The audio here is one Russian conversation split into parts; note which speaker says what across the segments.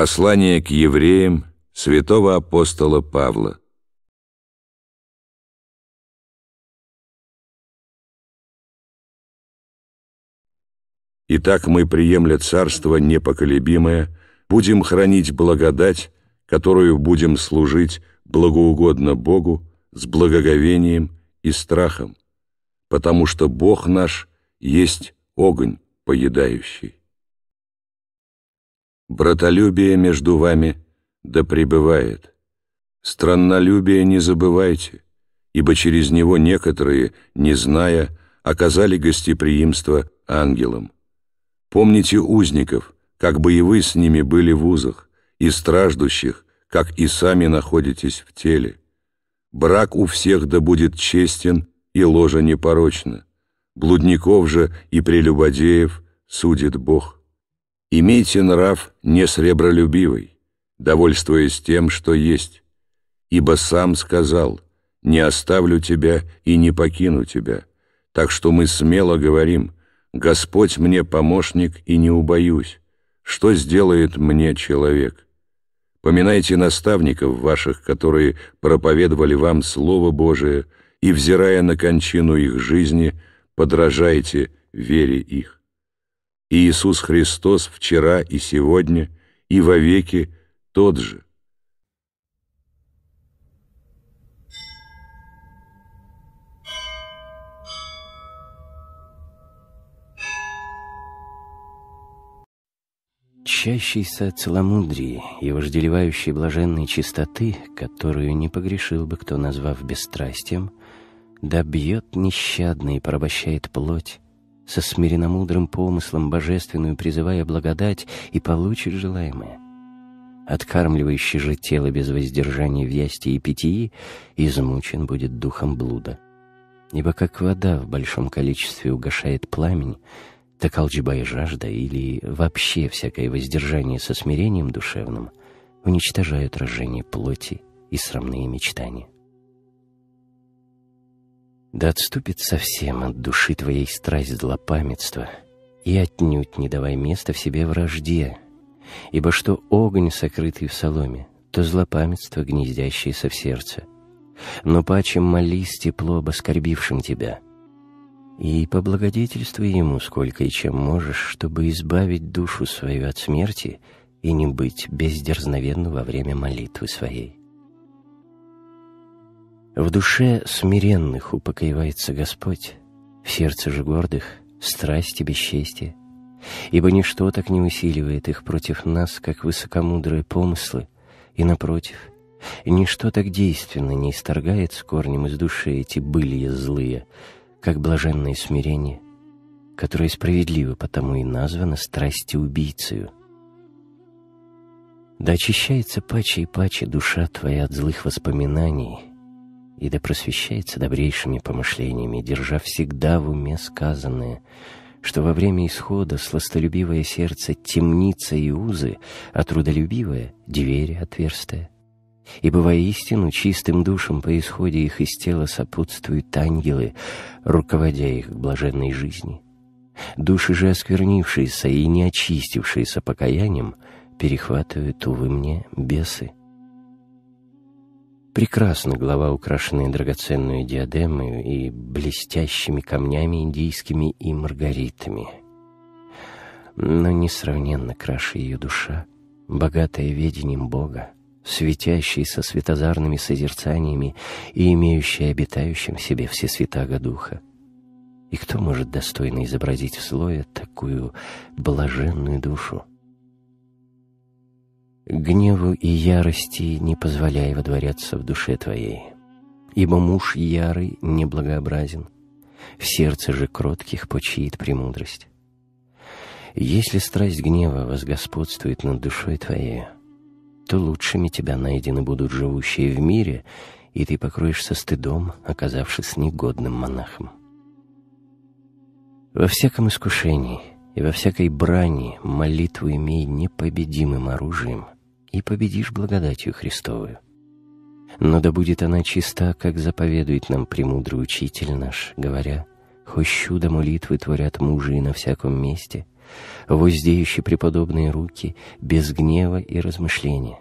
Speaker 1: Послание к евреям святого апостола Павла. Итак, мы, приемля царство непоколебимое, будем
Speaker 2: хранить благодать, которую будем служить благоугодно Богу с благоговением и страхом, потому что Бог наш есть огонь поедающий. Братолюбие между вами да пребывает. Страннолюбие не забывайте, ибо через него некоторые, не зная, оказали гостеприимство ангелам. Помните узников, как бы и вы с ними были в узах, и страждущих, как и сами находитесь в теле. Брак у всех да будет честен, и ложа непорочна. Блудников же и прелюбодеев судит Бог. Имейте нрав не сребролюбивый, довольствуясь тем, что есть, ибо сам сказал, не оставлю тебя и не покину тебя. Так что мы смело говорим, Господь мне помощник и не убоюсь, что сделает мне человек. Поминайте наставников ваших, которые проповедовали вам Слово Божие, и, взирая на кончину их жизни, подражайте вере их. Иисус Христос вчера и сегодня и вовеки тот же.
Speaker 1: Чащийся целомудрии и вожделевающей блаженной чистоты, которую не погрешил бы кто, назвав бесстрастием, добьет нещадно и порабощает плоть, со смиренно-мудрым помыслом божественную призывая благодать, и получит желаемое. Откармливающий же тело без воздержания в ясти и питии измучен будет духом блуда. Ибо как вода в большом количестве угашает пламень, так алджиба жажда или вообще всякое воздержание со смирением душевным уничтожают рожение плоти и срамные мечтания да отступит совсем от души твоей страсть злопамятства, и отнюдь не давай места в себе вражде, ибо что огонь, сокрытый в соломе, то злопамятство, гнездящееся в сердце. Но паче молись тепло об оскорбившем тебя, и поблагодетельствуй ему сколько и чем можешь, чтобы избавить душу свою от смерти и не быть бездерзновенну во время молитвы своей. В душе смиренных упокоивается Господь, в сердце же гордых — страсть и бесчестие. Ибо ничто так не усиливает их против нас, как высокомудрые помыслы, и, напротив, ничто так действенно не исторгает с корнем из души эти былия злые, как блаженное смирение, которое справедливо потому и названо страстью убийцею. Да очищается паче и паче душа твоя от злых воспоминаний — и да просвещается добрейшими помышлениями, держа всегда в уме сказанное, что во время исхода сластолюбивое сердце темница и узы, а трудолюбивое — двери отверстия. И, бывая истину, чистым душам по исходе их из тела сопутствуют ангелы, руководя их к блаженной жизни. Души же осквернившиеся и не очистившиеся покаянием перехватывают, увы мне, бесы — Прекрасно глава, украшенная драгоценную диадемою и блестящими камнями индийскими и маргаритами. Но несравненно краше ее душа, богатая ведением Бога, светящаяся светозарными созерцаниями и имеющая обитающим в себе все святаго Духа. И кто может достойно изобразить в слое такую блаженную душу? гневу и ярости не позволяй водворяться в душе твоей, ибо муж ярый неблагообразен, в сердце же кротких почиет премудрость. Если страсть гнева возгосподствует над душой твоей, то лучшими тебя найдены будут живущие в мире, и ты покроешься стыдом, оказавшись негодным монахом. Во всяком искушении и во всякой брани молитву имей непобедимым оружием — и победишь благодатью Христовую. Но да будет она чиста, как заповедует нам премудрый Учитель наш, говоря, «Хоть чудо молитвы творят мужи на всяком месте, воздеющие преподобные руки без гнева и размышления.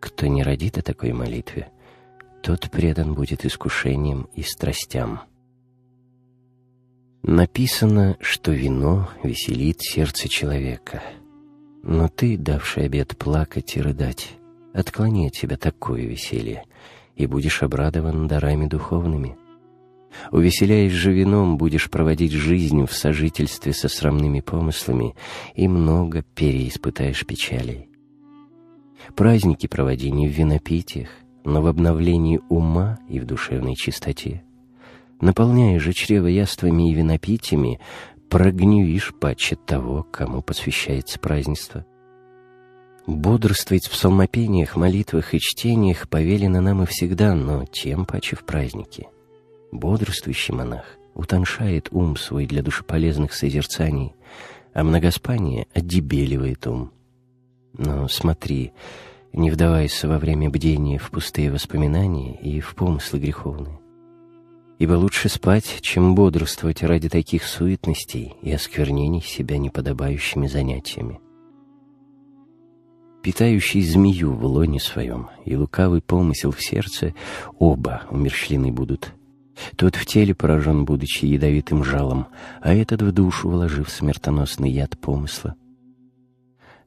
Speaker 1: Кто не родит о такой молитве, тот предан будет искушениям и страстям». Написано, что вино веселит сердце человека — но ты, давший обед плакать и рыдать, отклони от тебя такое веселье, и будешь обрадован дарами духовными. Увеселяясь же вином, будешь проводить жизнь в сожительстве со срамными помыслами и много переиспытаешь печалей. Праздники проводи не в винопитиях, но в обновлении ума и в душевной чистоте. Наполняя же чрево яствами и винопитиями, прогневишь паче того, кому посвящается празднество. Бодрствовать в псалмопениях, молитвах и чтениях повелено нам и всегда, но тем паче в празднике. Бодрствующий монах утоншает ум свой для душеполезных созерцаний, а многоспание отдебеливает ум. Но смотри, не вдаваясь во время бдения в пустые воспоминания и в помыслы греховные ибо лучше спать, чем бодрствовать ради таких суетностей и осквернений себя неподобающими занятиями. Питающий змею в лоне своем и лукавый помысел в сердце оба умерщвлены будут. Тот в теле поражен, будучи ядовитым жалом, а этот в душу, вложив смертоносный яд помысла.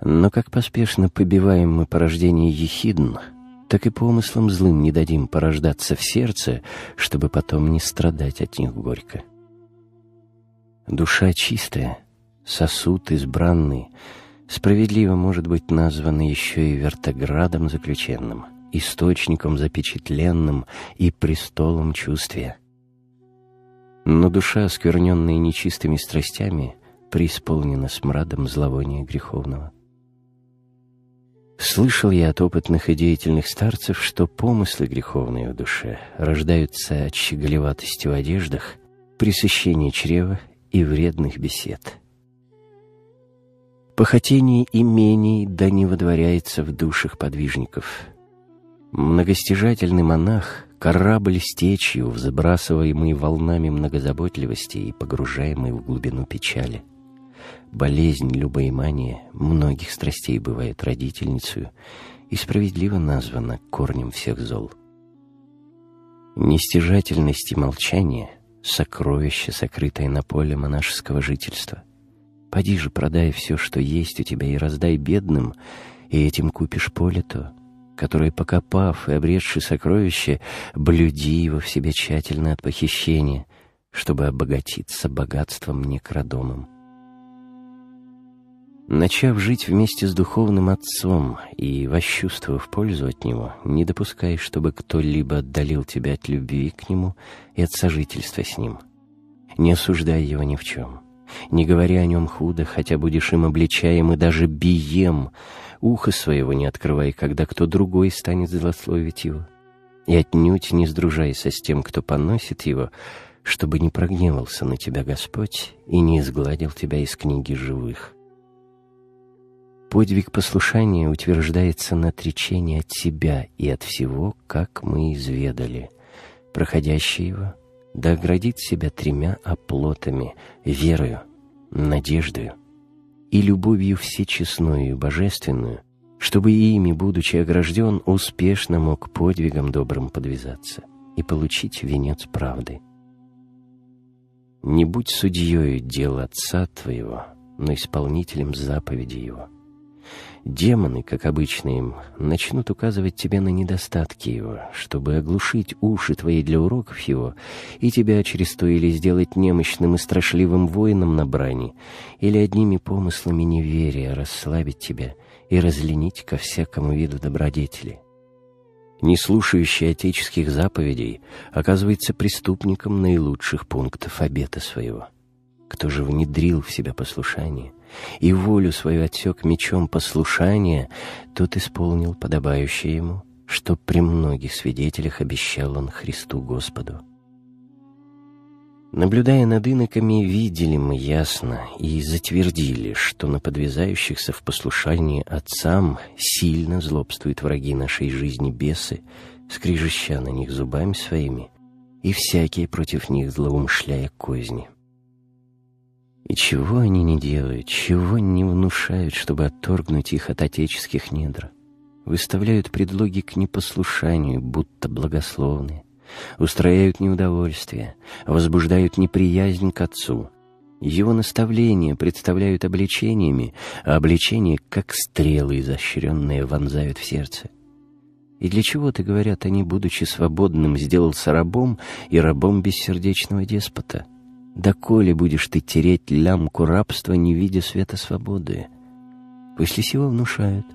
Speaker 1: Но как поспешно побиваем мы порождение ехидн — так и помыслам злым не дадим порождаться в сердце, чтобы потом не страдать от них горько. Душа чистая, сосуд избранный, справедливо может быть назван еще и вертоградом заключенным, источником запечатленным и престолом чувствия. Но душа, оскверненная нечистыми страстями, преисполнена смрадом зловония греховного — Слышал я от опытных и деятельных старцев, что помыслы греховные в душе рождаются от щеголеватости в одеждах, присыщения чрева и вредных бесед. Похотение имений да не водворяется в душах подвижников. Многостяжательный монах — корабль с течью, взбрасываемый волнами многозаботливости и погружаемый в глубину печали — Болезнь, любая мания многих страстей бывает родительницей и справедливо названа корнем всех зол. Нестяжательность и молчание — сокровище, сокрытое на поле монашеского жительства. Поди же, продай все, что есть у тебя, и раздай бедным, и этим купишь поле то, которое, покопав и обретши сокровище, блюди его в себе тщательно от похищения, чтобы обогатиться богатством некрадомым. Начав жить вместе с духовным отцом и восчувствовав пользу от него, не допускай, чтобы кто-либо отдалил тебя от любви к нему и от сожительства с ним. Не осуждай его ни в чем. Не говори о нем худо, хотя будешь им обличаем и даже бием. Ухо своего не открывай, когда кто другой станет злословить его. И отнюдь не сдружайся с тем, кто поносит его, чтобы не прогневался на тебя Господь и не изгладил тебя из книги живых» Подвиг послушания утверждается на отречении от себя и от всего, как мы изведали. Проходящий его да оградит себя тремя оплотами — верою, надеждою и любовью всечестную и божественную, чтобы и ими, будучи огражден, успешно мог подвигом добрым подвязаться и получить венец правды. Не будь судьей дела отца твоего, но исполнителем заповеди его — Демоны, как обычно им, начнут указывать тебе на недостатки его, чтобы оглушить уши твои для уроков его, и тебя через то или сделать немощным и страшливым воином на брани, или одними помыслами неверия расслабить тебя и разленить ко всякому виду добродетели. Не слушающий отеческих заповедей оказывается преступником наилучших пунктов обета своего. Кто же внедрил в себя послушание, и волю свою отсек мечом послушания, тот исполнил подобающее ему, что при многих свидетелях обещал он Христу Господу. Наблюдая над иноками, видели мы ясно и затвердили, что на подвязающихся в послушании отцам сильно злобствуют враги нашей жизни бесы, скрежеща на них зубами своими, и всякие против них злоумшляя козни. И чего они не делают, чего не внушают, чтобы отторгнуть их от отеческих недр. Выставляют предлоги к непослушанию, будто благословные. Устрояют неудовольствие, возбуждают неприязнь к отцу. Его наставления представляют обличениями, а обличения, как стрелы изощренные, вонзают в сердце. И для чего ты говорят они, будучи свободным, сделался рабом и рабом бессердечного деспота — Доколе будешь ты тереть лямку рабства, не видя света свободы? После сего внушают.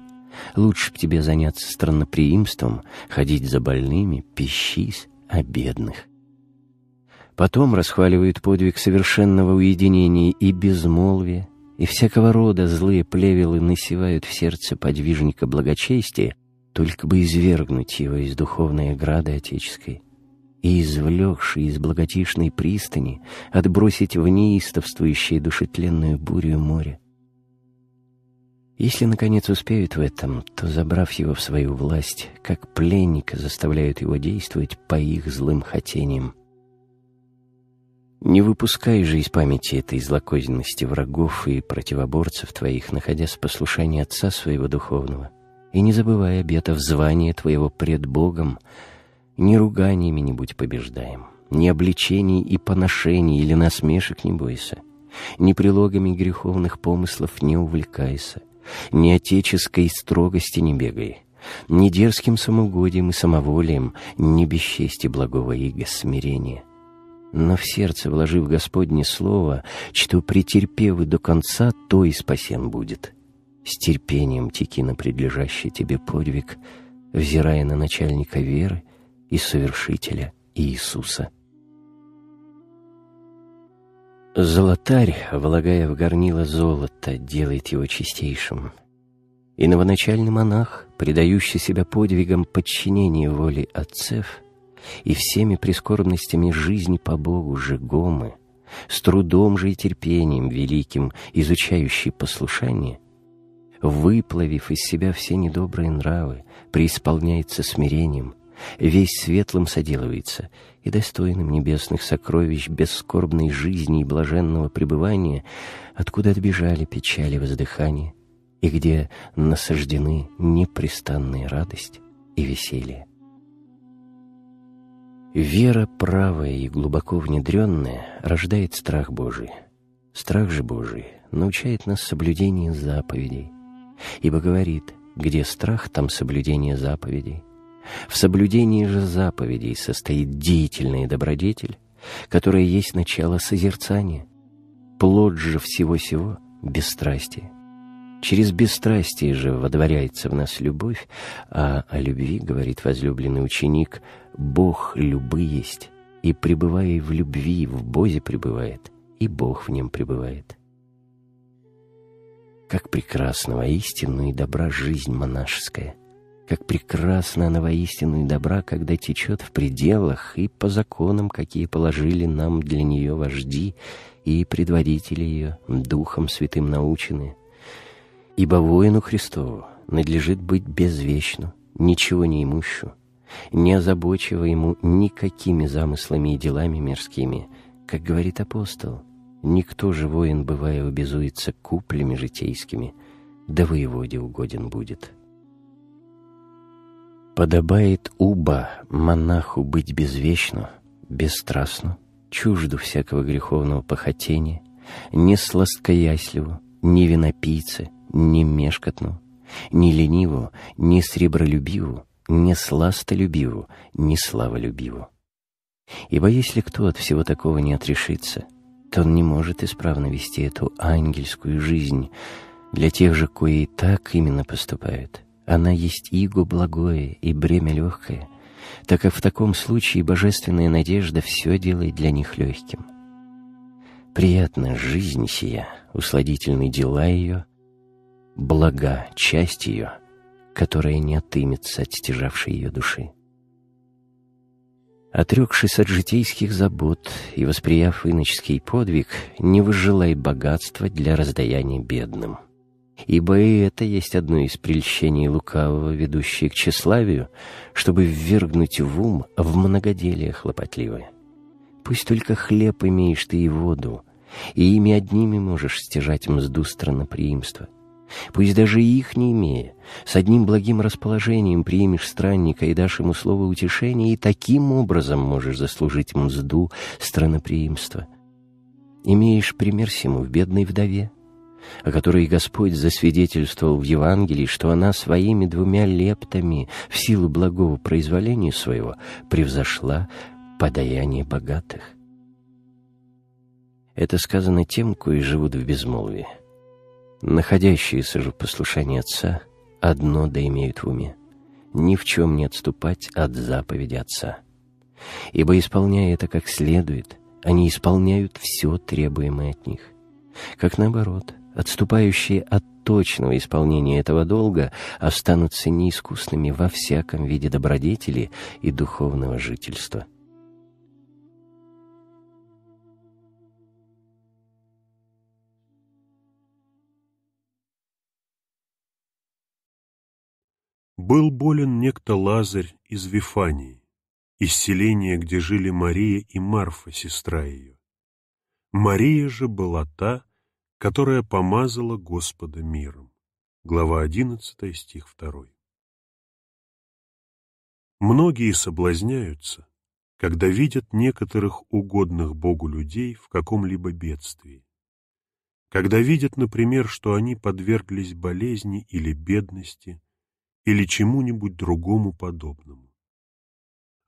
Speaker 1: Лучше б тебе заняться странноприимством, ходить за больными, пищись о бедных. Потом расхваливают подвиг совершенного уединения и безмолвия, и всякого рода злые плевелы насевают в сердце подвижника благочестия, только бы извергнуть его из духовной ограды отеческой и, извлекший из благотишной пристани, отбросить в неистовствующее душетленную бурю море. Если, наконец, успеют в этом, то, забрав его в свою власть, как пленника заставляют его действовать по их злым хотениям. Не выпускай же из памяти этой злокозненности врагов и противоборцев твоих, находясь в послушании Отца своего Духовного, и не забывай обетов звания твоего пред Богом — ни руганиями не будь побеждаем, ни обличений и поношений или насмешек не бойся, ни прилогами греховных помыслов не увлекайся, ни отеческой строгости не бегай, ни дерзким самоугодием и самоволием, ни бесчести благого иго смирения. Но в сердце, вложив Господне слово, что претерпевы до конца, то и спасен будет. С терпением теки на предлежащий тебе подвиг, взирая на начальника веры, и Совершителя Иисуса. Золотарь, влагая в горнило золото, делает его чистейшим. И новоначальный монах, предающий себя подвигам подчинения воли отцев и всеми прискорбностями жизни по Богу же с трудом же и терпением великим, изучающий послушание, выплавив из себя все недобрые нравы, преисполняется смирением, весь светлым соделывается, и достойным небесных сокровищ бесскорбной жизни и блаженного пребывания, откуда отбежали печали воздыхания, и где насаждены непрестанные радость и веселье. Вера правая и глубоко внедренная рождает страх Божий. Страх же Божий научает нас соблюдению заповедей, ибо говорит, где страх, там соблюдение заповедей. В соблюдении же заповедей состоит деятельная добродетель, которая есть начало созерцания. Плод же всего сего — бесстрастие. Через бесстрастие же водворяется в нас любовь, а о любви, говорит возлюбленный ученик, Бог любы есть, и, пребывая в любви, в Бозе пребывает, и Бог в нем пребывает. Как прекрасного, истинную и добра жизнь монашеская — как прекрасна она воистину и добра, когда течет в пределах и по законам, какие положили нам для нее вожди и предводители ее, Духом Святым научены. Ибо воину Христову надлежит быть безвечно, ничего не имущу, не озабочивая ему никакими замыслами и делами мирскими, как говорит апостол, никто же воин, бывая, обязуется куплями житейскими, да воеводе угоден будет». Подобает уба монаху быть безвечно, бесстрастно, чужду всякого греховного похотения, не сладкоясливу, не винопийце, не мешкотну, не лениву, не сребролюбиву, не сластолюбиву, не славолюбиву. Ибо если кто от всего такого не отрешится, то он не может исправно вести эту ангельскую жизнь для тех же, кои и так именно поступают. Она есть иго благое и бремя легкое, так как в таком случае божественная надежда все делает для них легким. Приятна жизнь сия, усладительны дела ее, блага часть ее, которая не отымется от стяжавшей ее души. Отрекшись от житейских забот и восприяв иноческий подвиг, не выжилай богатства для раздаяния бедным — Ибо и это есть одно из прельщений лукавого, ведущее к тщеславию, чтобы ввергнуть в ум в многоделие хлопотливое. Пусть только хлеб имеешь ты и воду, и ими одними можешь стяжать мзду страноприимства. Пусть даже их не имея, с одним благим расположением примешь странника и дашь ему слово утешения, и таким образом можешь заслужить мзду страноприимства. Имеешь пример сему в бедной вдове — о которой Господь засвидетельствовал в Евангелии, что она своими двумя лептами в силу благого произволения своего превзошла подаяние богатых. Это сказано тем, кои живут в безмолвии. Находящиеся же в послушании Отца одно да имеют в уме — ни в чем не отступать от заповеди Отца. Ибо, исполняя это как следует, они исполняют все требуемое от них. Как наоборот — отступающие от точного исполнения этого долга, останутся неискусными во всяком виде добродетели и духовного жительства.
Speaker 3: Был болен некто Лазарь из Вифании, из селения, где жили Мария и Марфа, сестра ее. Мария же была та, которая помазала Господа миром. Глава 11, стих 2. Многие соблазняются, когда видят некоторых угодных Богу людей в каком-либо бедствии. Когда видят, например, что они подверглись болезни или бедности, или чему-нибудь другому подобному.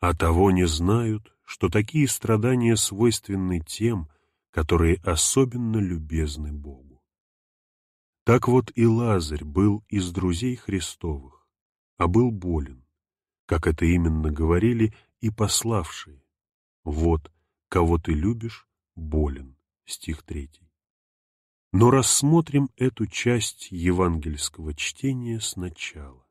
Speaker 3: А того не знают, что такие страдания свойственны тем, которые особенно любезны Богу. Так вот и Лазарь был из друзей Христовых, а был болен, как это именно говорили и пославшие. «Вот, кого ты любишь, болен» стих 3. Но рассмотрим эту часть евангельского чтения сначала.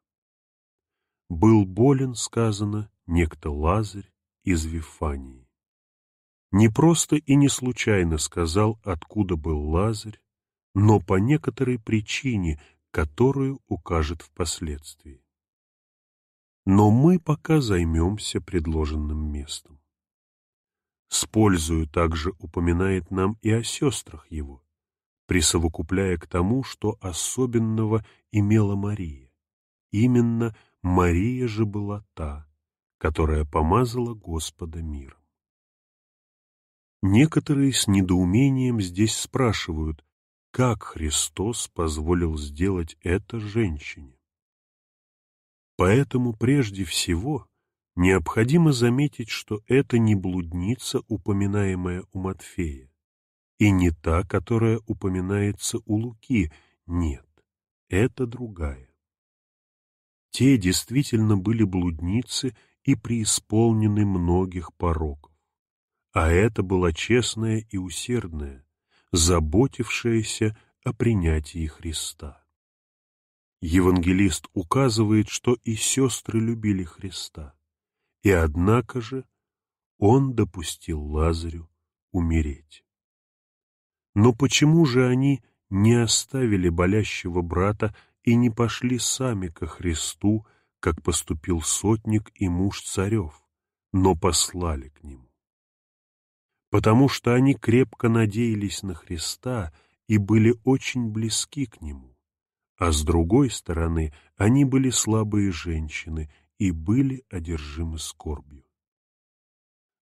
Speaker 3: «Был болен, сказано, некто Лазарь из Вифании, не просто и не случайно сказал, откуда был Лазарь, но по некоторой причине, которую укажет впоследствии. Но мы пока займемся предложенным местом. С пользою также упоминает нам и о сестрах его, присовокупляя к тому, что особенного имела Мария. Именно Мария же была та, которая помазала Господа миром. Некоторые с недоумением здесь спрашивают, как Христос позволил сделать это женщине. Поэтому прежде всего необходимо заметить, что это не блудница, упоминаемая у Матфея, и не та, которая упоминается у Луки, нет, это другая. Те действительно были блудницы и преисполнены многих пороков а это была честная и усердная, заботившаяся о принятии Христа. Евангелист указывает, что и сестры любили Христа, и однако же он допустил Лазарю умереть. Но почему же они не оставили болящего брата и не пошли сами ко Христу, как поступил сотник и муж царев, но послали к ним? потому что они крепко надеялись на Христа и были очень близки к Нему, а с другой стороны они были слабые женщины и были одержимы скорбью.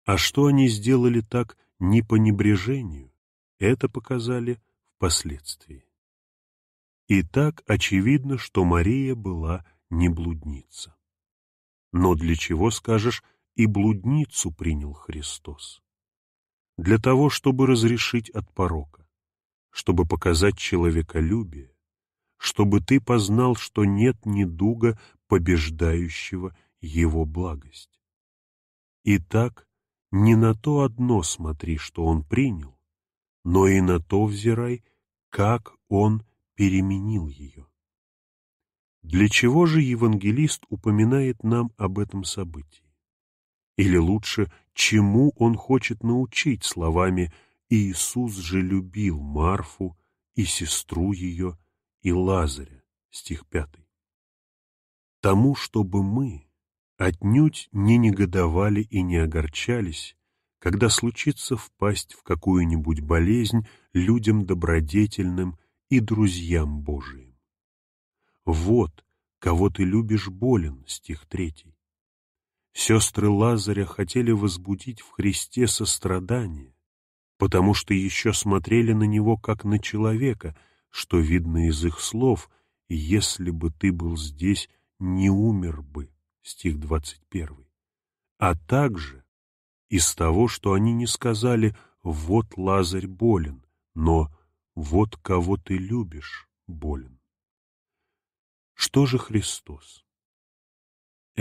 Speaker 3: А что они сделали так не по небрежению, это показали впоследствии. И так очевидно, что Мария была не блудница. Но для чего, скажешь, и блудницу принял Христос? для того, чтобы разрешить от порока, чтобы показать человеколюбие, чтобы ты познал, что нет недуга, побеждающего его благость. Итак, не на то одно смотри, что он принял, но и на то взирай, как он переменил ее. Для чего же евангелист упоминает нам об этом событии? Или лучше, чему он хочет научить словами «Иисус же любил Марфу и сестру ее и Лазаря» стих 5. Тому, чтобы мы отнюдь не негодовали и не огорчались, когда случится впасть в какую-нибудь болезнь людям добродетельным и друзьям Божиим. «Вот, кого ты любишь болен» стих третий. Сестры Лазаря хотели возбудить в Христе сострадание, потому что еще смотрели на него как на человека, что видно из их слов «Если бы ты был здесь, не умер бы» стих 21, а также из того, что они не сказали «Вот Лазарь болен», но «Вот кого ты любишь болен». Что же Христос?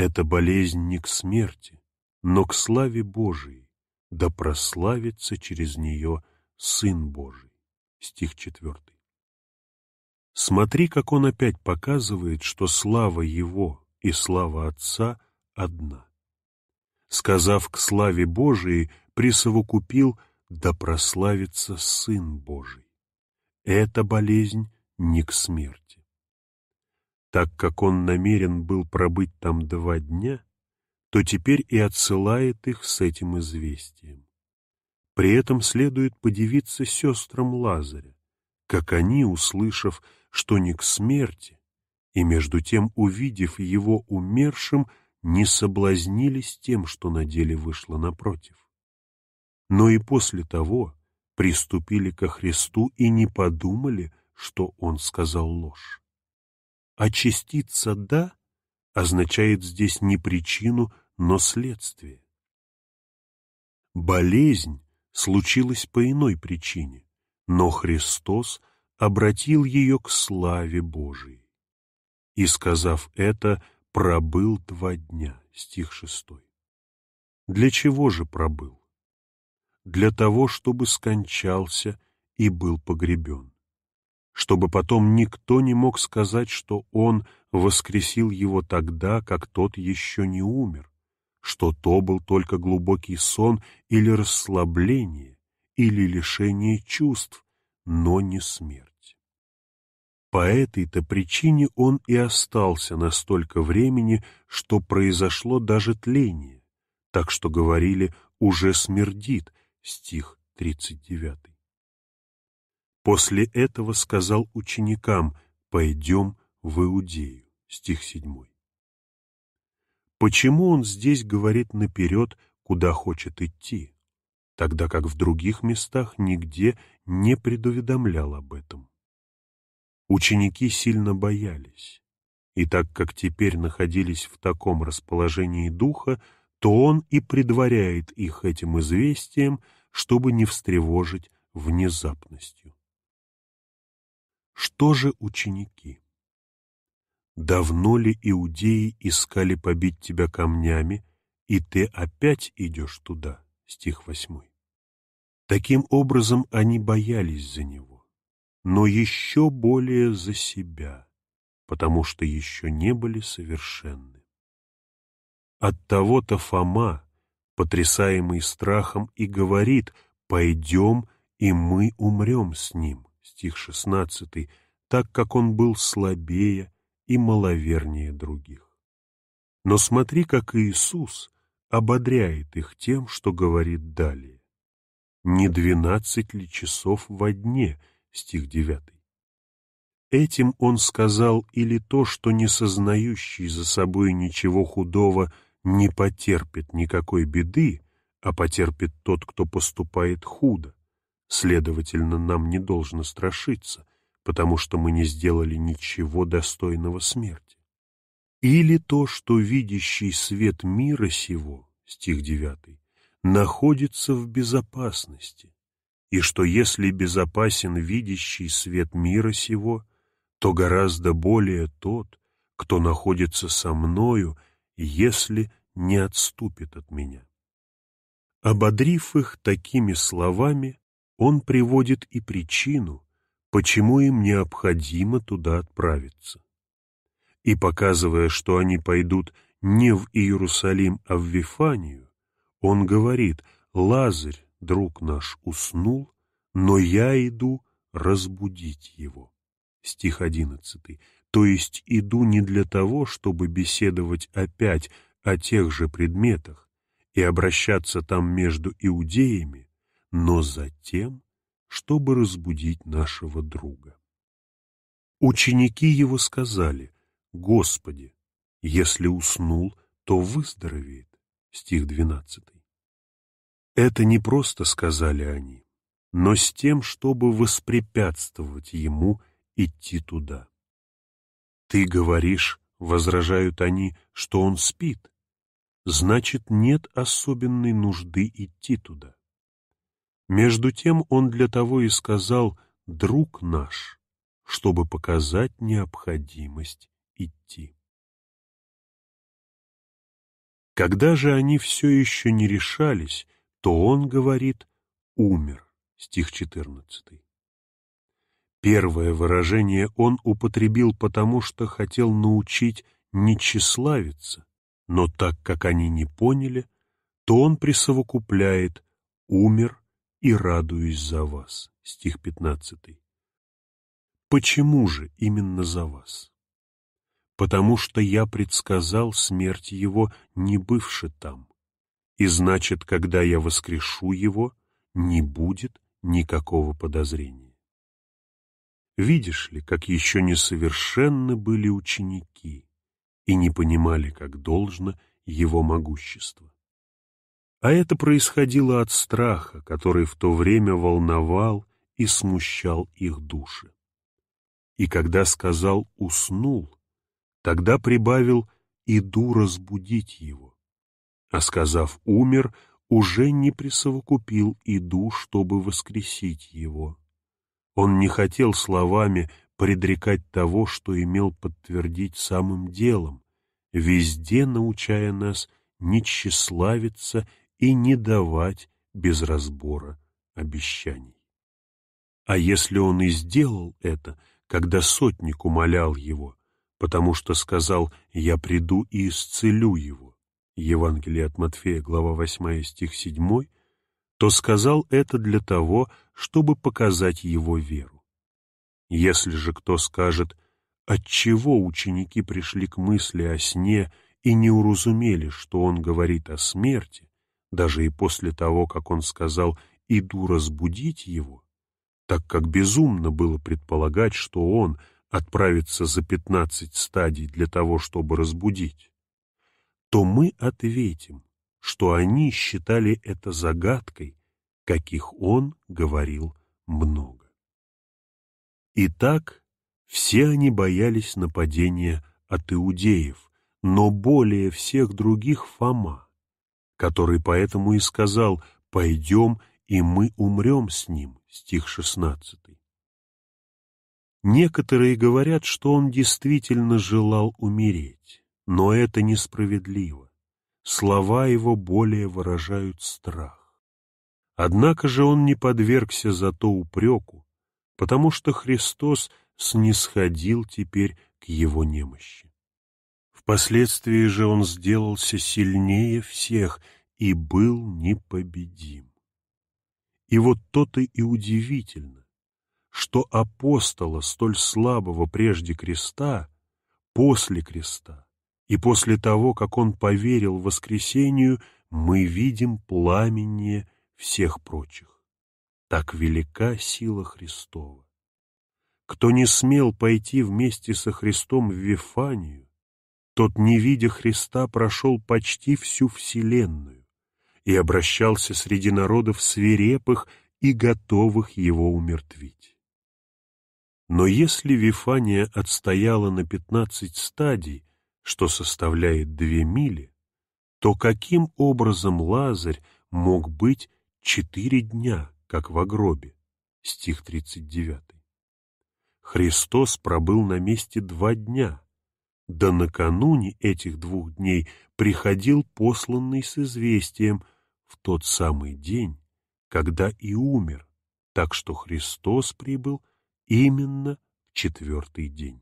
Speaker 3: Эта болезнь не к смерти, но к славе Божией, да прославится через нее Сын Божий. Стих 4. Смотри, как он опять показывает, что слава его и слава Отца одна. Сказав «к славе Божией», присовокупил «да прославится Сын Божий». Эта болезнь не к смерти. Так как он намерен был пробыть там два дня, то теперь и отсылает их с этим известием. При этом следует подивиться сестрам Лазаря, как они, услышав, что не к смерти, и между тем, увидев его умершим, не соблазнились тем, что на деле вышло напротив. Но и после того приступили ко Христу и не подумали, что он сказал ложь. А частица «да» означает здесь не причину, но следствие. Болезнь случилась по иной причине, но Христос обратил ее к славе Божией. И, сказав это, пробыл два дня, стих шестой. Для чего же пробыл? Для того, чтобы скончался и был погребен чтобы потом никто не мог сказать, что он воскресил его тогда, как тот еще не умер, что то был только глубокий сон или расслабление, или лишение чувств, но не смерть. По этой-то причине он и остался настолько времени, что произошло даже тление, так что говорили «уже смердит» стих 39. После этого сказал ученикам «Пойдем в Иудею». Стих 7. Почему он здесь говорит наперед, куда хочет идти, тогда как в других местах нигде не предуведомлял об этом? Ученики сильно боялись, и так как теперь находились в таком расположении духа, то он и предваряет их этим известием, чтобы не встревожить внезапностью. Что же ученики? Давно ли иудеи искали побить тебя камнями, и ты опять идешь туда? Стих 8. Таким образом, они боялись за него, но еще более за себя, потому что еще не были совершенны. Оттого-то Фома, потрясаемый страхом, и говорит «пойдем, и мы умрем с ним» стих 16, так как он был слабее и маловернее других. Но смотри, как Иисус ободряет их тем, что говорит далее. «Не двенадцать ли часов во дне?» — стих 9. Этим он сказал или то, что не сознающий за собой ничего худого не потерпит никакой беды, а потерпит тот, кто поступает худо, Следовательно, нам не должно страшиться, потому что мы не сделали ничего достойного смерти. Или то, что видящий свет мира сего, стих 9, находится в безопасности, и что если безопасен видящий свет мира сего, то гораздо более тот, кто находится со мною, если не отступит от меня. Ободрив их такими словами, он приводит и причину, почему им необходимо туда отправиться. И показывая, что они пойдут не в Иерусалим, а в Вифанию, он говорит, «Лазарь, друг наш, уснул, но я иду разбудить его». Стих одиннадцатый. «То есть иду не для того, чтобы беседовать опять о тех же предметах и обращаться там между иудеями, но затем, чтобы разбудить нашего друга. Ученики его сказали, «Господи, если уснул, то выздоровеет». Стих 12. Это не просто сказали они, но с тем, чтобы воспрепятствовать ему идти туда. «Ты говоришь, — возражают они, — что он спит, значит, нет особенной нужды идти туда. Между тем он для того и сказал «друг наш», чтобы показать необходимость идти. Когда же они все еще не решались, то он говорит «умер», стих 14. Первое выражение он употребил потому, что хотел научить не тщеславиться, но так как они не поняли, то он присовокупляет «умер» и радуюсь за вас». Стих 15. Почему же именно за вас? Потому что я предсказал смерть его, не бывши там. И значит, когда я воскрешу его, не будет никакого подозрения. Видишь ли, как еще несовершенны были ученики и не понимали, как должно его могущество. А это происходило от страха, который в то время волновал и смущал их души. И когда сказал «уснул», тогда прибавил «иду разбудить его». А сказав «умер», уже не присовокупил «иду, чтобы воскресить его». Он не хотел словами предрекать того, что имел подтвердить самым делом, везде научая нас не тщеславиться и не давать без разбора обещаний. А если он и сделал это, когда сотник умолял его, потому что сказал «Я приду и исцелю его» Евангелие от Матфея, глава 8, стих 7, то сказал это для того, чтобы показать его веру. Если же кто скажет «Отчего ученики пришли к мысли о сне и не уразумели, что он говорит о смерти», даже и после того, как он сказал «иду разбудить его», так как безумно было предполагать, что он отправится за пятнадцать стадий для того, чтобы разбудить, то мы ответим, что они считали это загадкой, каких он говорил много. Итак, все они боялись нападения от иудеев, но более всех других Фома, который поэтому и сказал «пойдем, и мы умрем с ним», стих 16. Некоторые говорят, что он действительно желал умереть, но это несправедливо. Слова его более выражают страх. Однако же он не подвергся зато упреку, потому что Христос снисходил теперь к его немощи. Впоследствии же он сделался сильнее всех и был непобедим. И вот то-то и удивительно, что апостола, столь слабого прежде креста, после креста, и после того, как он поверил воскресению, мы видим пламеннее всех прочих. Так велика сила Христова. Кто не смел пойти вместе со Христом в Вифанию, тот, не видя Христа, прошел почти всю Вселенную и обращался среди народов свирепых и готовых его умертвить. Но если Вифания отстояла на пятнадцать стадий, что составляет две мили, то каким образом Лазарь мог быть четыре дня, как в гробе? Стих 39. Христос пробыл на месте два дня, да накануне этих двух дней приходил посланный с известием в тот самый день, когда и умер, так что Христос прибыл именно в четвертый день.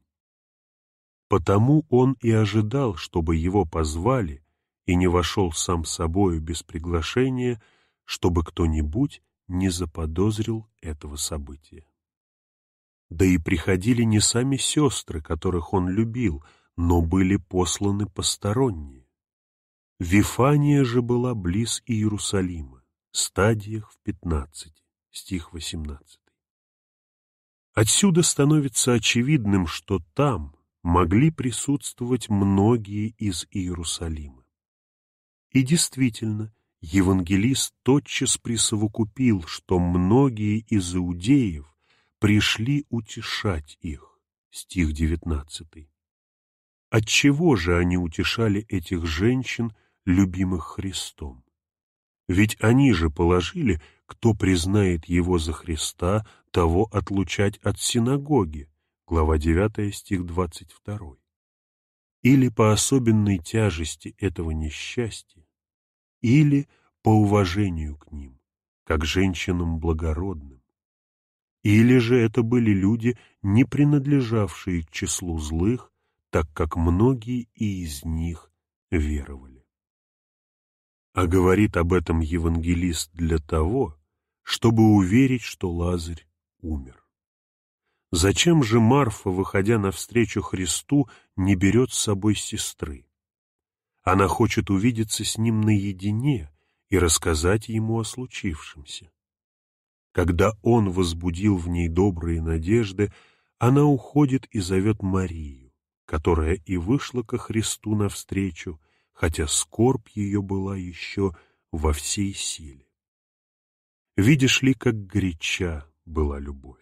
Speaker 3: Потому он и ожидал, чтобы его позвали, и не вошел сам собою без приглашения, чтобы кто-нибудь не заподозрил этого события. Да и приходили не сами сестры, которых он любил, но были посланы посторонние. Вифания же была близ Иерусалима, стадиях в пятнадцати, стих восемнадцатый. Отсюда становится очевидным, что там могли присутствовать многие из Иерусалима. И действительно, евангелист тотчас присовокупил, что многие из иудеев пришли утешать их, стих девятнадцатый Отчего же они утешали этих женщин, любимых Христом? Ведь они же положили, кто признает его за Христа, того отлучать от синагоги. Глава 9, стих 22. Или по особенной тяжести этого несчастья, или по уважению к ним, как женщинам благородным. Или же это были люди, не принадлежавшие к числу злых, так как многие и из них веровали. А говорит об этом евангелист для того, чтобы уверить, что Лазарь умер. Зачем же Марфа, выходя навстречу Христу, не берет с собой сестры? Она хочет увидеться с ним наедине и рассказать ему о случившемся. Когда он возбудил в ней добрые надежды, она уходит и зовет Марию которая и вышла ко Христу навстречу, хотя скорбь ее была еще во всей силе. Видишь ли, как горяча была любовь.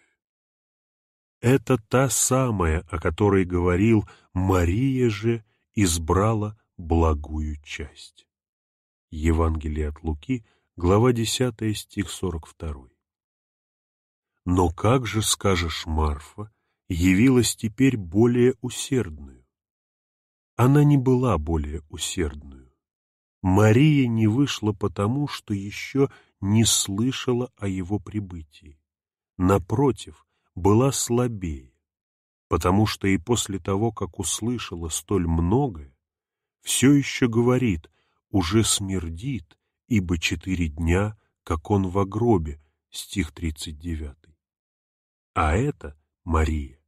Speaker 3: Это та самая, о которой говорил «Мария же избрала благую часть». Евангелие от Луки, глава 10, стих 42. Но как же, скажешь, Марфа, явилась теперь более усердную. Она не была более усердную. Мария не вышла потому, что еще не слышала о его прибытии. Напротив, была слабее, потому что и после того, как услышала столь многое, все еще говорит, уже смердит, ибо четыре дня, как он в гробе, стих 39. А это Мария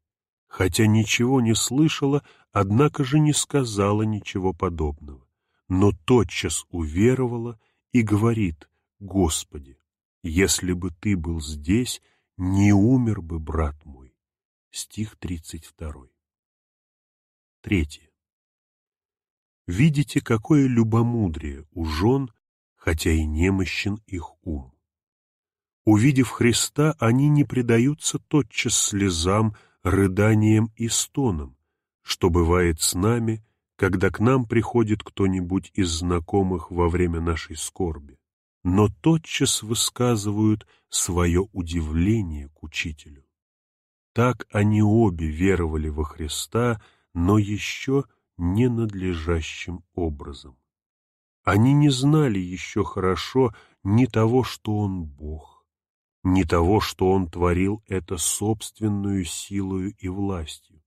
Speaker 3: хотя ничего не слышала, однако же не сказала ничего подобного, но тотчас уверовала и говорит, «Господи, если бы Ты был здесь, не умер бы, брат мой». Стих 32. Третье. Видите, какое любомудрие у жен, хотя и немощен их ум. Увидев Христа, они не предаются тотчас слезам, рыданием и стоном, что бывает с нами, когда к нам приходит кто-нибудь из знакомых во время нашей скорби, но тотчас высказывают свое удивление к учителю. Так они обе веровали во Христа, но еще ненадлежащим образом. Они не знали еще хорошо ни того, что Он Бог, не того, что он творил это собственную силою и властью.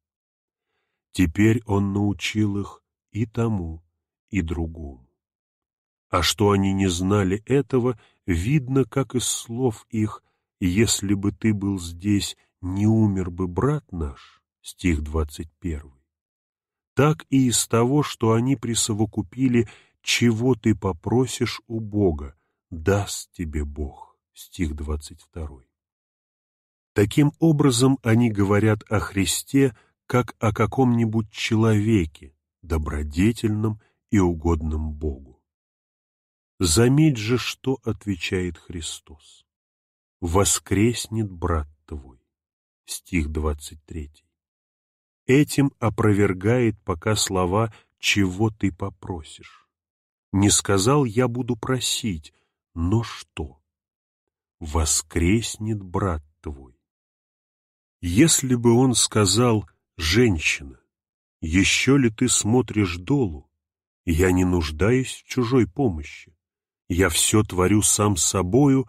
Speaker 3: Теперь он научил их и тому, и другому. А что они не знали этого, видно, как из слов их «Если бы ты был здесь, не умер бы брат наш» стих 21. Так и из того, что они присовокупили «Чего ты попросишь у Бога, даст тебе Бог» стих 22. Таким образом они говорят о Христе как о каком-нибудь человеке, добродетельном и угодном Богу. Заметь же, что отвечает Христос. «Воскреснет брат твой» стих 23. Этим опровергает пока слова «чего ты попросишь». Не сказал «я буду просить», но что? воскреснет брат твой. Если бы он сказал «женщина», еще ли ты смотришь долу? Я не нуждаюсь в чужой помощи. Я все творю сам собою,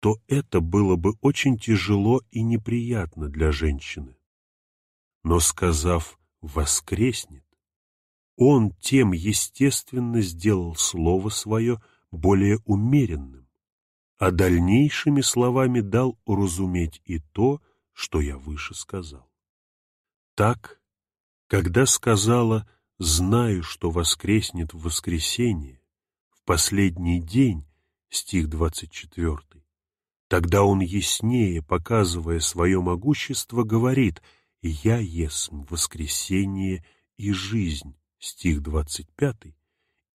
Speaker 3: то это было бы очень тяжело и неприятно для женщины. Но сказав «воскреснет», он тем, естественно, сделал слово свое более умеренным а дальнейшими словами дал уразуметь и то, что я выше сказал. Так, когда сказала «Знаю, что воскреснет в воскресенье», в последний день, стих 24, тогда он яснее, показывая свое могущество, говорит «Я есм воскресенье и жизнь», стих 25,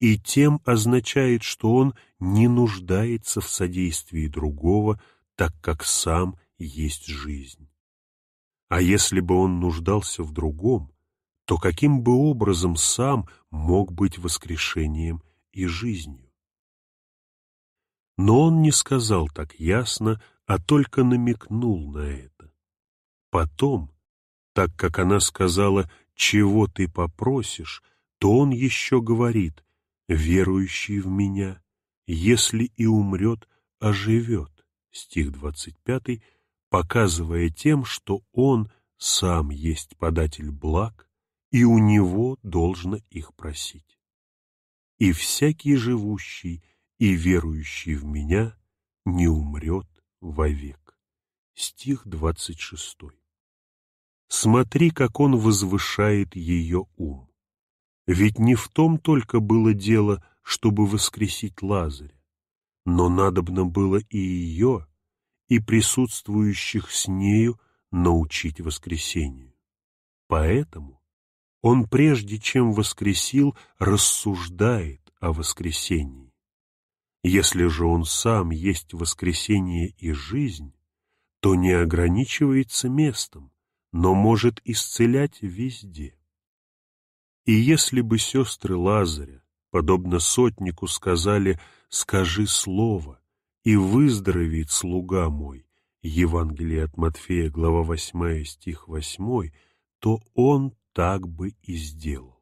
Speaker 3: и тем означает, что он не нуждается в содействии другого, так как сам есть жизнь. А если бы он нуждался в другом, то каким бы образом сам мог быть воскрешением и жизнью? Но он не сказал так ясно, а только намекнул на это. Потом, так как она сказала «чего ты попросишь», то он еще говорит верующий в меня, если и умрет, оживет» а стих 25, показывая тем, что он сам есть податель благ, и у него должно их просить. «И всякий живущий и верующий в меня не умрет вовек» стих 26. «Смотри, как он возвышает ее ум. Ведь не в том только было дело, чтобы воскресить Лазаря, но надобно было и ее, и присутствующих с нею научить воскресению. Поэтому он прежде чем воскресил, рассуждает о воскресении. Если же он сам есть воскресение и жизнь, то не ограничивается местом, но может исцелять везде. И если бы сестры Лазаря, подобно сотнику, сказали «Скажи слово, и выздоровеет слуга мой», Евангелие от Матфея, глава 8, стих 8, то он так бы и сделал.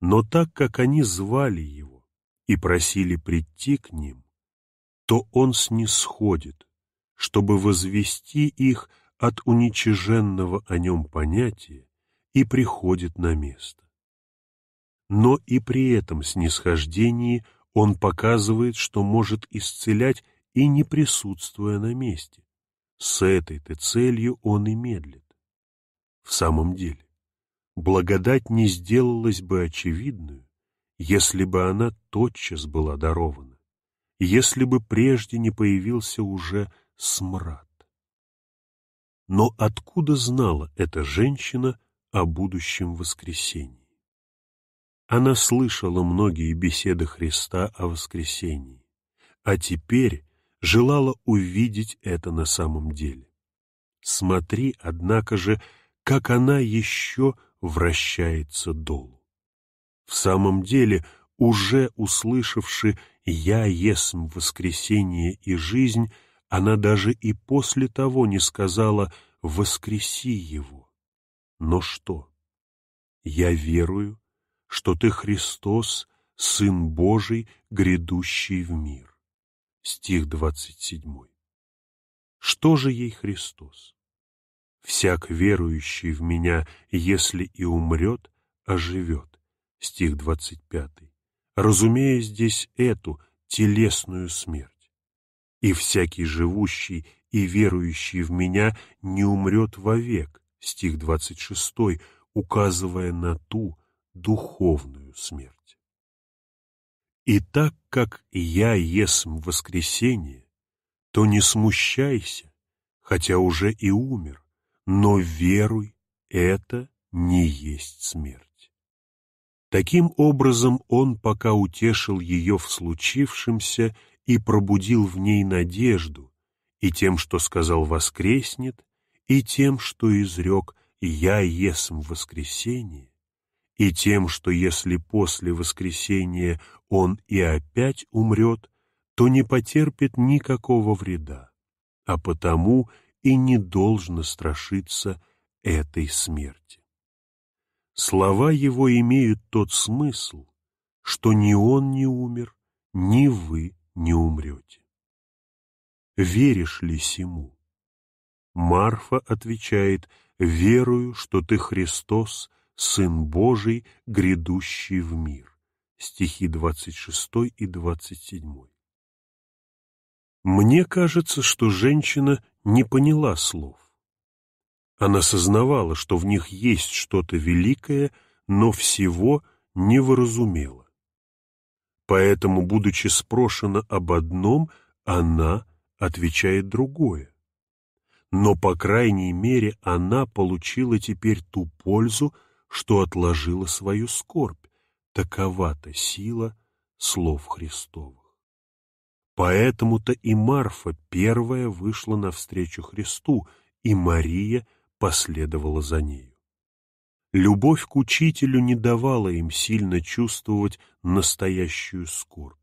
Speaker 3: Но так как они звали его и просили прийти к ним, то он снисходит, чтобы возвести их от уничиженного о нем понятия и приходит на место но и при этом снисхождении он показывает, что может исцелять и не присутствуя на месте. С этой-то целью он и медлит. В самом деле, благодать не сделалась бы очевидную, если бы она тотчас была дарована, если бы прежде не появился уже смрад. Но откуда знала эта женщина о будущем воскресении? Она слышала многие беседы Христа о воскресении, а теперь желала увидеть это на самом деле. Смотри, однако же, как она еще вращается долу. В самом деле, уже услышавши «Я есм воскресение и жизнь», она даже и после того не сказала «воскреси его». Но что? «Я верую, что ты Христос, Сын Божий, грядущий в мир. Стих 27. Что же ей Христос? «Всяк верующий в Меня, если и умрет, оживет» стих 25, разумея здесь эту телесную смерть. «И всякий живущий и верующий в Меня не умрет вовек» стих 26, указывая на ту, духовную смерть. И так как я есм воскресение, то не смущайся, хотя уже и умер, но веруй, это не есть смерть. Таким образом он пока утешил ее в случившемся и пробудил в ней надежду, и тем, что сказал «воскреснет», и тем, что изрек «я есм воскресение», и тем, что если после воскресения он и опять умрет, то не потерпит никакого вреда, а потому и не должно страшиться этой смерти. Слова его имеют тот смысл, что ни он не умер, ни вы не умрете. Веришь ли сему? Марфа отвечает, верую, что ты Христос, Сын Божий, грядущий в мир. Стихи 26 и 27. Мне кажется, что женщина не поняла слов. Она сознавала, что в них есть что-то великое, но всего не выразумела. Поэтому, будучи спрошена об одном, она отвечает другое. Но, по крайней мере, она получила теперь ту пользу, что отложила свою скорбь. Такова-то сила слов Христовых. Поэтому-то и Марфа первая вышла навстречу Христу, и Мария последовала за нею. Любовь к учителю не давала им сильно чувствовать настоящую скорбь.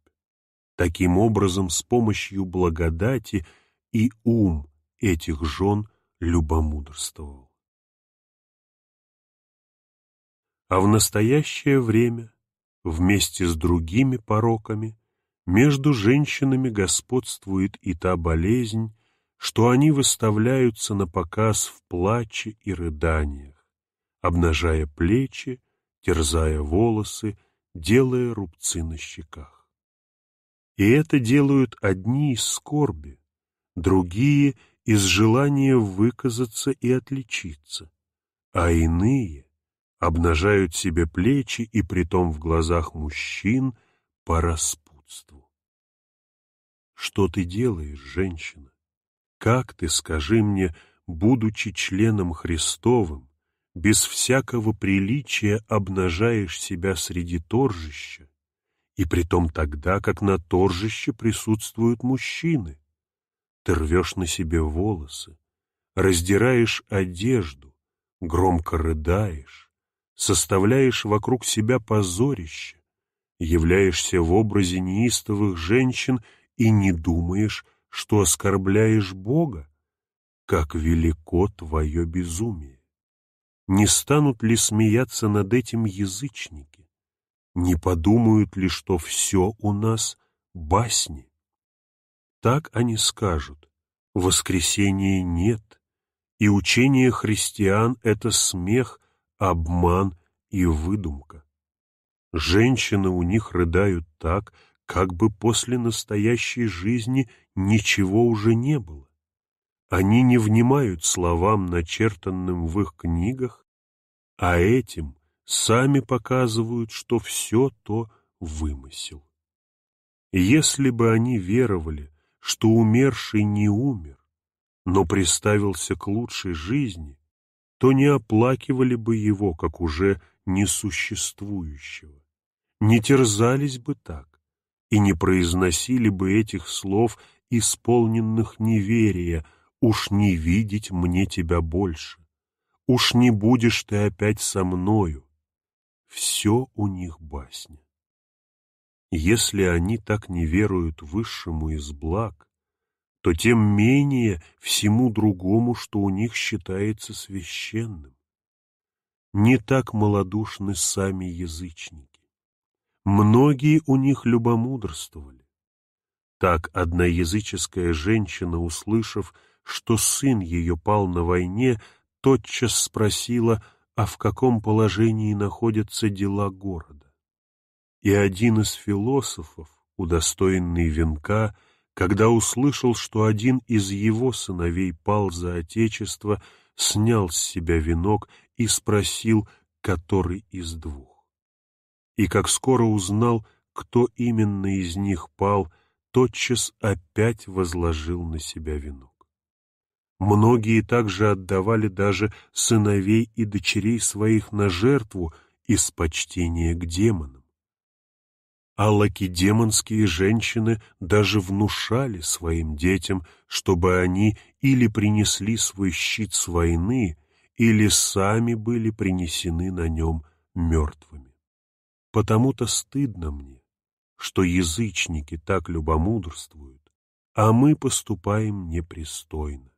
Speaker 3: Таким образом, с помощью благодати и ум этих жен любомудрствовал. а в настоящее время, вместе с другими пороками, между женщинами господствует и та болезнь, что они выставляются на показ в плаче и рыданиях, обнажая плечи, терзая волосы, делая рубцы на щеках. И это делают одни из скорби, другие — из желания выказаться и отличиться, а иные обнажают себе плечи и притом в глазах мужчин по распутству. Что ты делаешь, женщина? Как ты, скажи мне, будучи членом Христовым, без всякого приличия обнажаешь себя среди торжища, и притом тогда, как на торжище присутствуют мужчины. Ты рвешь на себе волосы, раздираешь одежду, громко рыдаешь, составляешь вокруг себя позорище, являешься в образе неистовых женщин и не думаешь, что оскорбляешь Бога? Как велико твое безумие! Не станут ли смеяться над этим язычники? Не подумают ли, что все у нас басни? Так они скажут, воскресения нет, и учение христиан — это смех, обман и выдумка. Женщины у них рыдают так, как бы после настоящей жизни ничего уже не было. Они не внимают словам, начертанным в их книгах, а этим сами показывают, что все то вымысел. Если бы они веровали, что умерший не умер, но приставился к лучшей жизни, то не оплакивали бы его, как уже несуществующего, не терзались бы так и не произносили бы этих слов, исполненных неверия, «Уж не видеть мне тебя больше, уж не будешь ты опять со мною». Все у них басня. Если они так не веруют высшему из благ, то тем менее всему другому, что у них считается священным. Не так малодушны сами язычники. Многие у них любомудрствовали. Так одна языческая женщина, услышав, что сын ее пал на войне, тотчас спросила, а в каком положении находятся дела города. И один из философов, удостоенный венка, — когда услышал, что один из его сыновей пал за отечество, снял с себя венок и спросил, который из двух. И как скоро узнал, кто именно из них пал, тотчас опять возложил на себя венок. Многие также отдавали даже сыновей и дочерей своих на жертву из почтения к демонам а лакедемонские женщины даже внушали своим детям, чтобы они или принесли свой щит с войны, или сами были принесены на нем мертвыми. Потому-то стыдно мне, что язычники так любомудрствуют, а мы поступаем непристойно.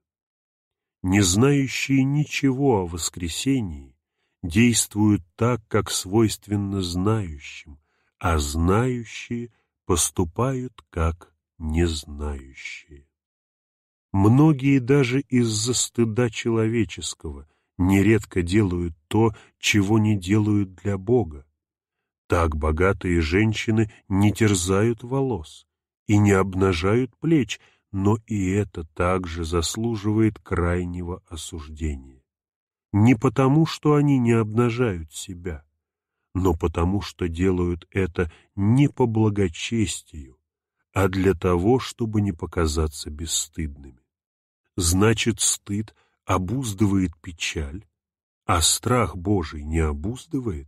Speaker 3: Не знающие ничего о воскресении действуют так, как свойственно знающим, а знающие поступают как незнающие. Многие даже из-за стыда человеческого нередко делают то, чего не делают для Бога. Так богатые женщины не терзают волос и не обнажают плеч, но и это также заслуживает крайнего осуждения. Не потому, что они не обнажают себя, но потому что делают это не по благочестию, а для того, чтобы не показаться бесстыдными. Значит, стыд обуздывает печаль, а страх Божий не обуздывает?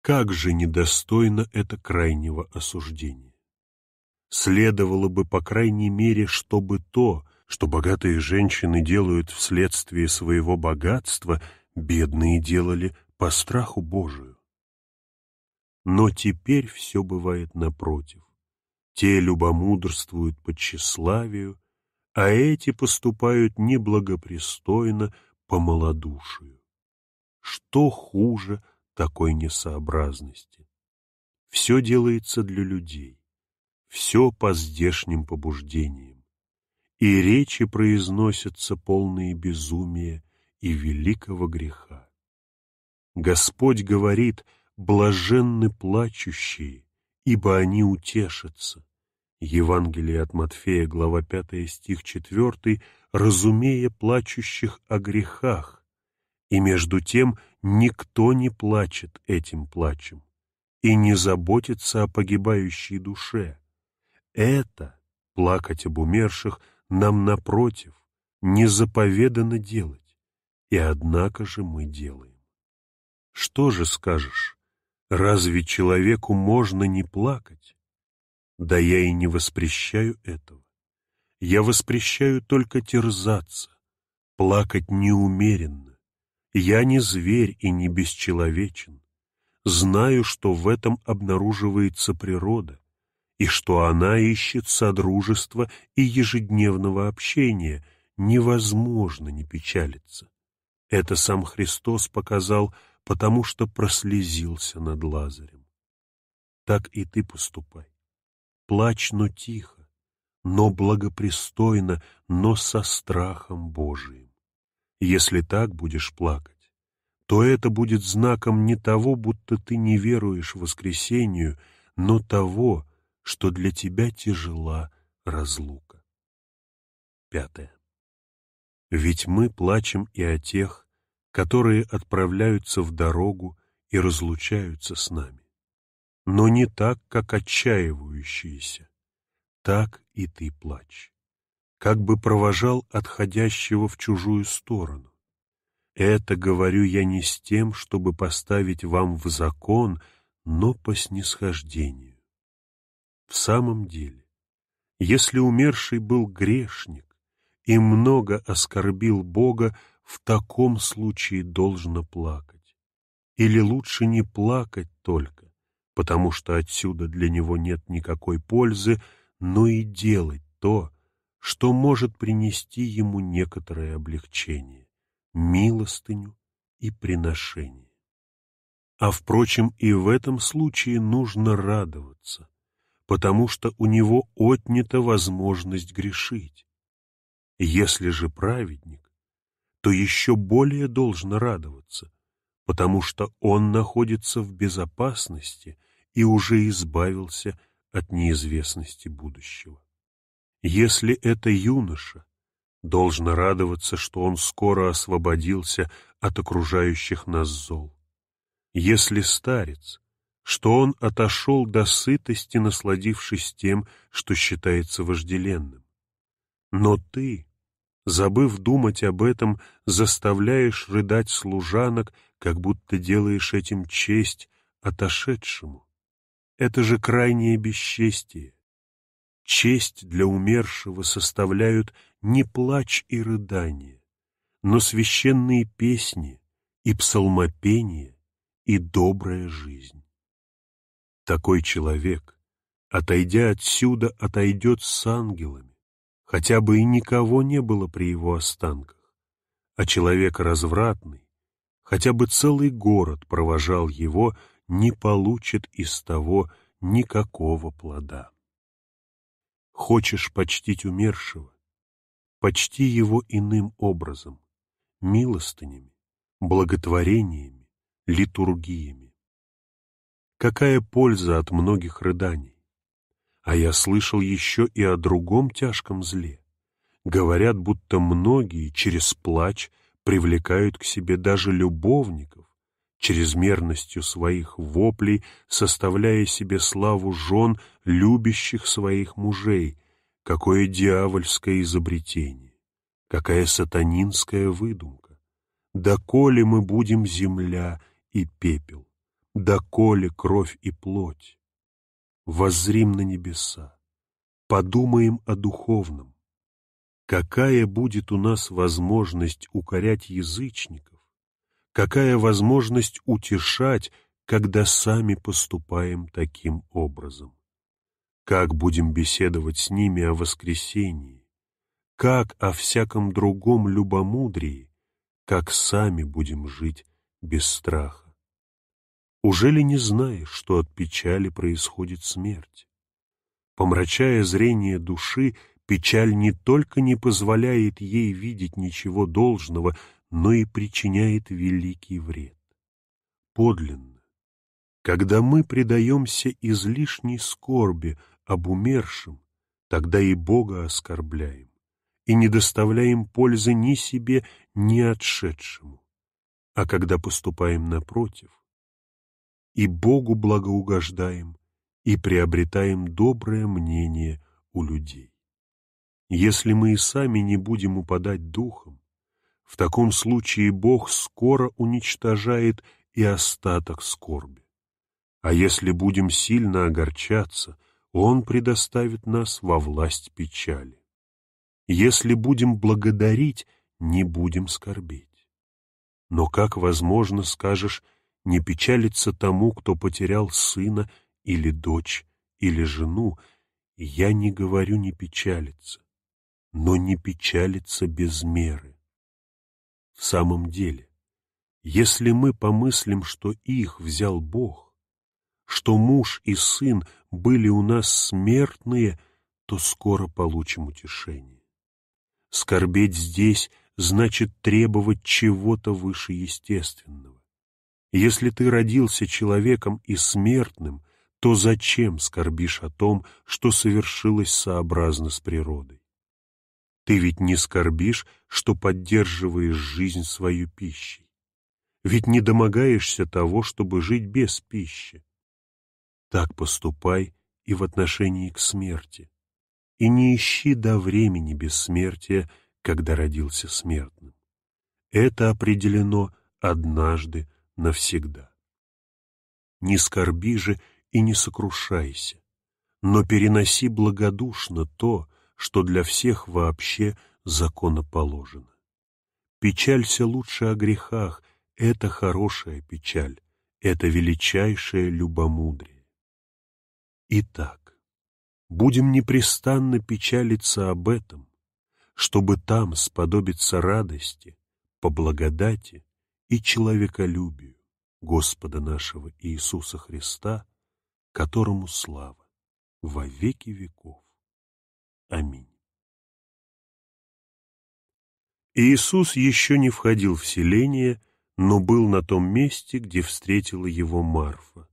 Speaker 3: Как же недостойно это крайнего осуждения! Следовало бы, по крайней мере, чтобы то, что богатые женщины делают вследствие своего богатства, бедные делали по страху Божию. Но теперь все бывает напротив. Те любомудрствуют по тщеславию, а эти поступают неблагопристойно по малодушию. Что хуже такой несообразности? Все делается для людей, все по здешним побуждениям, и речи произносятся полные безумия и великого греха. Господь говорит, «Блаженны плачущие, ибо они утешатся». Евангелие от Матфея, глава 5, стих 4, «разумея плачущих о грехах». И между тем никто не плачет этим плачем и не заботится о погибающей душе. Это, плакать об умерших, нам, напротив, не заповедано делать, и однако же мы делаем. Что же скажешь? Разве человеку можно не плакать? Да я и не воспрещаю этого. Я воспрещаю только терзаться, плакать неумеренно. Я не зверь и не бесчеловечен. Знаю, что в этом обнаруживается природа, и что она ищет содружества и ежедневного общения. Невозможно не печалиться. Это сам Христос показал потому что прослезился над Лазарем. Так и ты поступай. Плачь, но тихо, но благопристойно, но со страхом Божиим. Если так будешь плакать, то это будет знаком не того, будто ты не веруешь в воскресению, но того, что для тебя тяжела разлука. Пятое. Ведь мы плачем и о тех, которые отправляются в дорогу и разлучаются с нами. Но не так, как отчаивающиеся. Так и ты плачь. Как бы провожал отходящего в чужую сторону. Это говорю я не с тем, чтобы поставить вам в закон, но по снисхождению. В самом деле, если умерший был грешник и много оскорбил Бога, в таком случае должно плакать. Или лучше не плакать только, потому что отсюда для него нет никакой пользы, но и делать то, что может принести ему некоторое облегчение, милостыню и приношение. А, впрочем, и в этом случае нужно радоваться, потому что у него отнята возможность грешить. Если же праведник, то еще более должно радоваться, потому что он находится в безопасности и уже избавился от неизвестности будущего. Если это юноша, должно радоваться, что он скоро освободился от окружающих нас зол. Если старец, что он отошел до сытости, насладившись тем, что считается вожделенным. Но ты, Забыв думать об этом, заставляешь рыдать служанок, как будто делаешь этим честь отошедшему. Это же крайнее бесчестие. Честь для умершего составляют не плач и рыдание, но священные песни и псалмопение и добрая жизнь. Такой человек, отойдя отсюда, отойдет с ангелами, хотя бы и никого не было при его останках, а человек развратный, хотя бы целый город провожал его, не получит из того никакого плода. Хочешь почтить умершего? Почти его иным образом, милостынями, благотворениями, литургиями. Какая польза от многих рыданий? А я слышал еще и о другом тяжком зле. Говорят, будто многие через плач привлекают к себе даже любовников, чрезмерностью своих воплей, составляя себе славу жен, любящих своих мужей. Какое дьявольское изобретение! Какая сатанинская выдумка! Доколе мы будем земля и пепел? Доколе кровь и плоть? воззрим на небеса, подумаем о духовном. Какая будет у нас возможность укорять язычников? Какая возможность утешать, когда сами поступаем таким образом? Как будем беседовать с ними о воскресении? Как о всяком другом любомудрии? Как сами будем жить без страха? Уже ли не знаешь, что от печали происходит смерть? Помрачая зрение души, печаль не только не позволяет ей видеть ничего должного, но и причиняет великий вред. Подлинно, когда мы предаемся излишней скорби об умершем, тогда и Бога оскорбляем, и не доставляем пользы ни себе, ни отшедшему. А когда поступаем напротив — и Богу благоугождаем, и приобретаем доброе мнение у людей. Если мы и сами не будем упадать духом, в таком случае Бог скоро уничтожает и остаток скорби. А если будем сильно огорчаться, Он предоставит нас во власть печали. Если будем благодарить, не будем скорбеть. Но как возможно, скажешь, не печалиться тому, кто потерял сына или дочь или жену, я не говорю не печалиться, но не печалиться без меры. В самом деле, если мы помыслим, что их взял Бог, что муж и сын были у нас смертные, то скоро получим утешение. Скорбеть здесь значит требовать чего-то выше естественного. Если ты родился человеком и смертным, то зачем скорбишь о том, что совершилось сообразно с природой? Ты ведь не скорбишь, что поддерживаешь жизнь свою пищей. Ведь не домогаешься того, чтобы жить без пищи. Так поступай и в отношении к смерти. И не ищи до времени бессмертия, когда родился смертным. Это определено однажды навсегда. Не скорби же и не сокрушайся, но переноси благодушно то, что для всех вообще законоположено. Печалься лучше о грехах, это хорошая печаль, это величайшее любомудрие. Итак, будем непрестанно печалиться об этом, чтобы там сподобиться радости, по благодати, и человеколюбию Господа нашего Иисуса Христа, которому слава во веки веков. Аминь. Иисус еще не входил в селение, но был на том месте, где встретила его Марфа.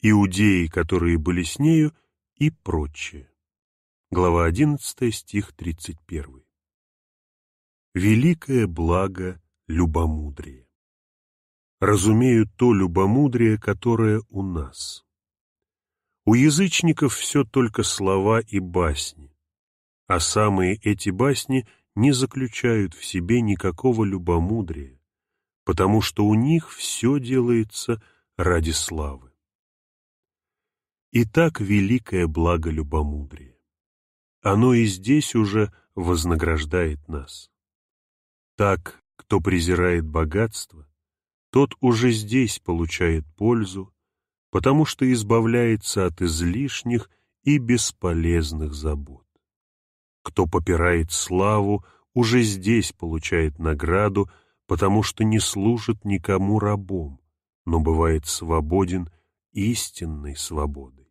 Speaker 3: Иудеи, которые были с нею, и прочее. Глава 11, стих 31. Великое благо любомудрие. Разумею то любомудрие, которое у нас. У язычников все только слова и басни, а самые эти басни не заключают в себе никакого любомудрия, потому что у них все делается ради славы. Итак, великое благо любомудрие. Оно и здесь уже вознаграждает нас. Так кто презирает богатство, тот уже здесь получает пользу, потому что избавляется от излишних и бесполезных забот. Кто попирает славу, уже здесь получает награду, потому что не служит никому рабом, но бывает свободен истинной свободой.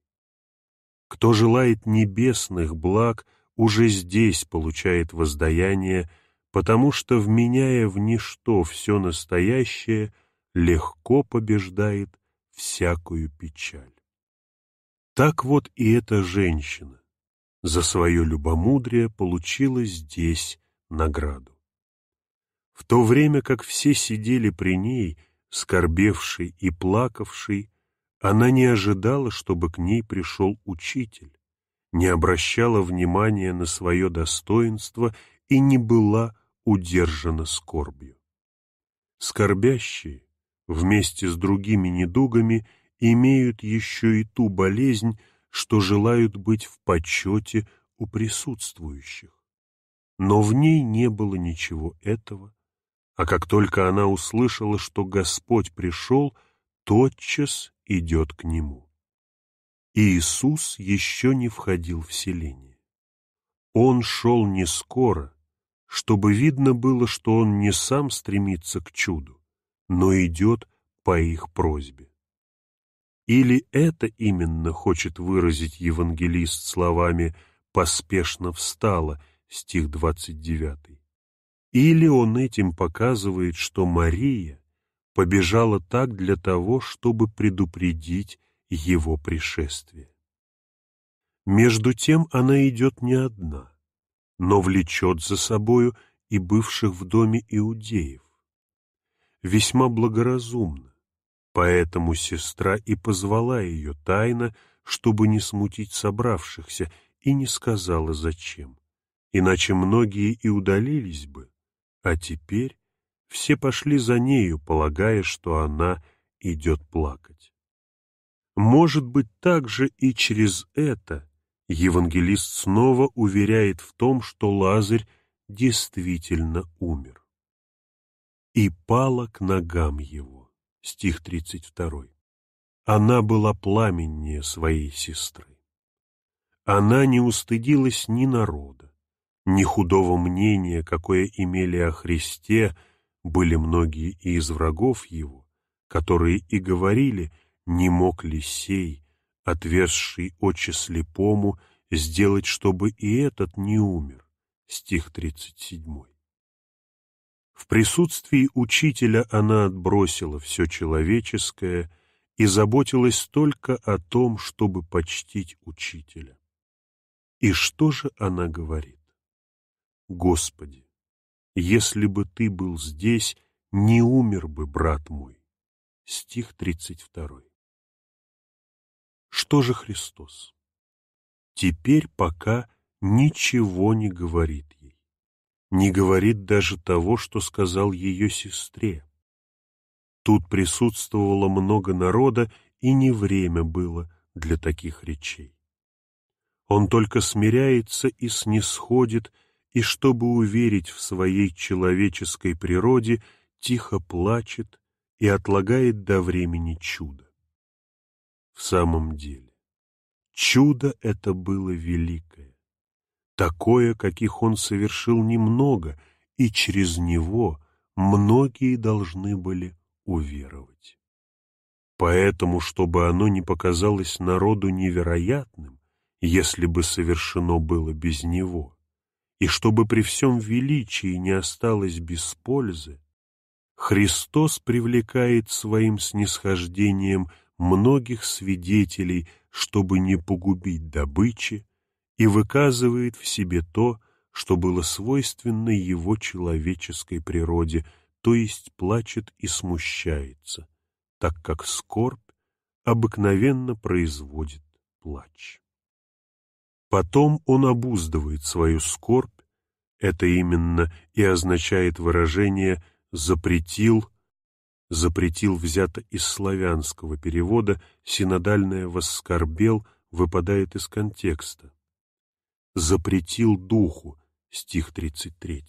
Speaker 3: Кто желает небесных благ, уже здесь получает воздаяние – потому что, вменяя в ничто все настоящее, легко побеждает всякую печаль. Так вот и эта женщина за свое любомудрие получила здесь награду. В то время как все сидели при ней, скорбевшей и плакавшей, она не ожидала, чтобы к ней пришел учитель, не обращала внимания на свое достоинство и не была удержана скорбью. Скорбящие вместе с другими недугами имеют еще и ту болезнь, что желают быть в почете у присутствующих. Но в ней не было ничего этого, а как только она услышала, что Господь пришел, тотчас идет к нему. И Иисус еще не входил в селение. Он шел не скоро, чтобы видно было, что он не сам стремится к чуду, но идет по их просьбе. Или это именно хочет выразить евангелист словами «поспешно встала» стих 29. Или он этим показывает, что Мария побежала так для того, чтобы предупредить его пришествие. Между тем она идет не одна — но влечет за собою и бывших в доме иудеев. Весьма благоразумно, поэтому сестра и позвала ее тайно, чтобы не смутить собравшихся, и не сказала зачем, иначе многие и удалились бы, а теперь все пошли за нею, полагая, что она идет плакать. Может быть, также и через это евангелист снова уверяет в том, что Лазарь действительно умер. «И пала к ногам его» — стих 32. Она была пламеннее своей сестры. Она не устыдилась ни народа, ни худого мнения, какое имели о Христе, были многие и из врагов его, которые и говорили, не мог ли сей отверзший очи слепому, сделать, чтобы и этот не умер. Стих 37. В присутствии учителя она отбросила все человеческое и заботилась только о том, чтобы почтить учителя. И что же она говорит? «Господи, если бы ты был здесь, не умер бы брат мой». Стих 32. Что же Христос? Теперь пока ничего не говорит ей. Не говорит даже того, что сказал ее сестре. Тут присутствовало много народа, и не время было для таких речей. Он только смиряется и снисходит, и, чтобы уверить в своей человеческой природе, тихо плачет и отлагает до времени чудо в самом деле. Чудо это было великое, такое, каких он совершил немного, и через него многие должны были уверовать. Поэтому, чтобы оно не показалось народу невероятным, если бы совершено было без него, и чтобы при всем величии не осталось без пользы, Христос привлекает своим снисхождением – многих свидетелей, чтобы не погубить добычи, и выказывает в себе то, что было свойственно его человеческой природе, то есть плачет и смущается, так как скорбь обыкновенно производит плач. Потом он обуздывает свою скорбь, это именно и означает выражение «запретил запретил взято из славянского перевода, синодальное «воскорбел» выпадает из контекста. «Запретил духу» стих 33.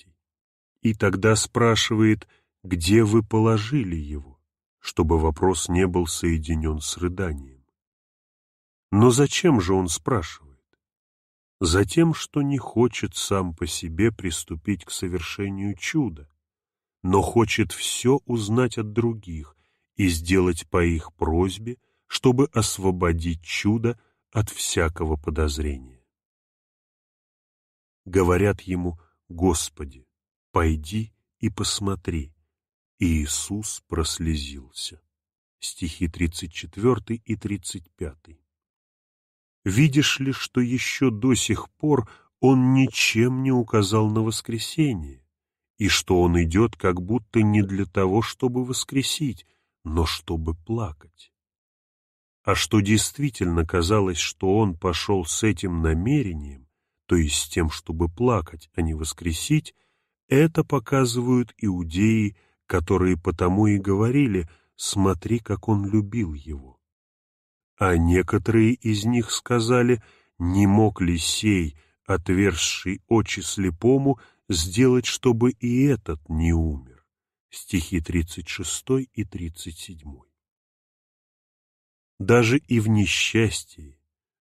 Speaker 3: И тогда спрашивает, где вы положили его, чтобы вопрос не был соединен с рыданием. Но зачем же он спрашивает? Затем, что не хочет сам по себе приступить к совершению чуда, но хочет все узнать от других и сделать по их просьбе, чтобы освободить чудо от всякого подозрения. Говорят ему, «Господи, пойди и посмотри». И Иисус прослезился. Стихи 34 и 35. Видишь ли, что еще до сих пор он ничем не указал на воскресение? и что он идет как будто не для того, чтобы воскресить, но чтобы плакать. А что действительно казалось, что он пошел с этим намерением, то есть с тем, чтобы плакать, а не воскресить, это показывают иудеи, которые потому и говорили «смотри, как он любил его». А некоторые из них сказали «не мог ли сей, отверзший очи слепому, сделать, чтобы и этот не умер. Стихи 36 и 37. Даже и в несчастье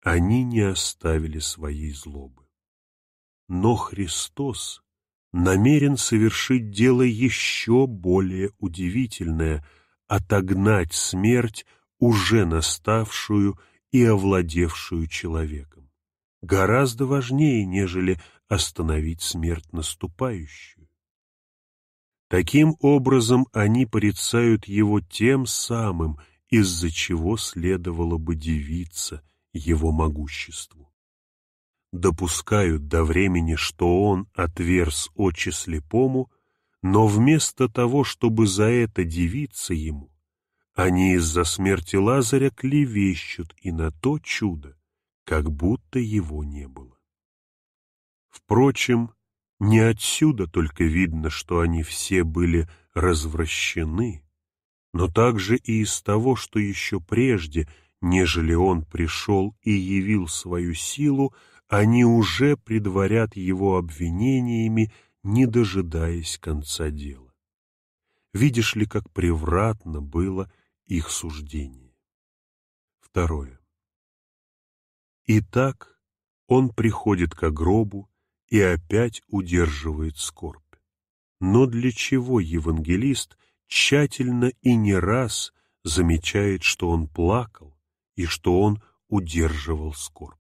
Speaker 3: они не оставили своей злобы. Но Христос намерен совершить дело еще более удивительное — отогнать смерть, уже наставшую и овладевшую человеком гораздо важнее, нежели остановить смерть наступающую. Таким образом они порицают его тем самым, из-за чего следовало бы дивиться его могуществу. Допускают до времени, что он отверз очи слепому, но вместо того, чтобы за это дивиться ему, они из-за смерти Лазаря клевещут и на то чудо, как будто его не было. Впрочем, не отсюда только видно, что они все были развращены, но также и из того, что еще прежде, нежели он пришел и явил свою силу, они уже предварят его обвинениями, не дожидаясь конца дела. Видишь ли, как превратно было их суждение. Второе. Итак, он приходит к гробу и опять удерживает скорбь. Но для чего евангелист тщательно и не раз замечает, что он плакал и что он удерживал скорбь?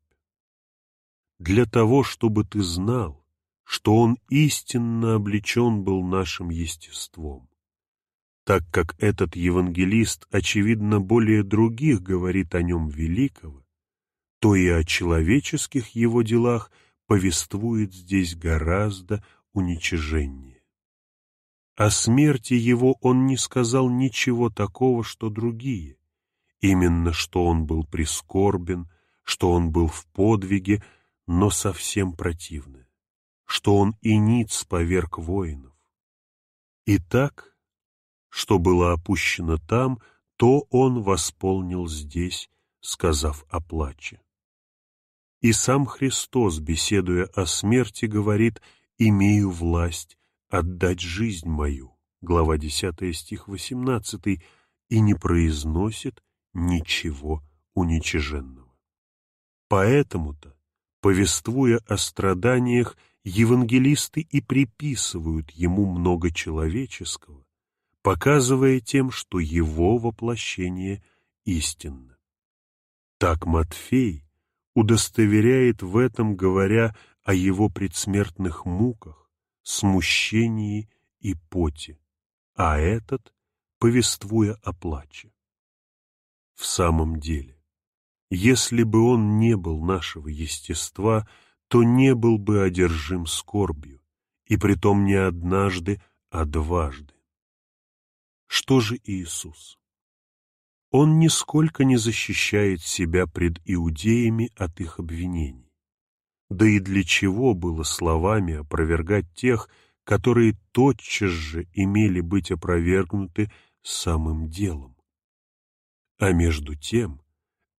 Speaker 3: Для того, чтобы ты знал, что он истинно облечен был нашим естеством. Так как этот евангелист, очевидно, более других говорит о нем великого, то и о человеческих его делах – повествует здесь гораздо уничижение. О смерти его он не сказал ничего такого, что другие. Именно что он был прискорбен, что он был в подвиге, но совсем противное, что он и ниц поверг воинов. И так, что было опущено там, то он восполнил здесь, сказав о плаче. И сам Христос, беседуя о смерти, говорит «Имею власть отдать жизнь мою» глава 10 стих 18, и не произносит ничего уничиженного. Поэтому-то, повествуя о страданиях, евангелисты и приписывают ему много человеческого, показывая тем, что его воплощение истинно. Так Матфей, удостоверяет в этом, говоря о его предсмертных муках, смущении и поте, а этот, повествуя о плаче. В самом деле, если бы он не был нашего естества, то не был бы одержим скорбью, и притом не однажды, а дважды. Что же Иисус? он нисколько не защищает себя пред иудеями от их обвинений. Да и для чего было словами опровергать тех, которые тотчас же имели быть опровергнуты самым делом? А между тем,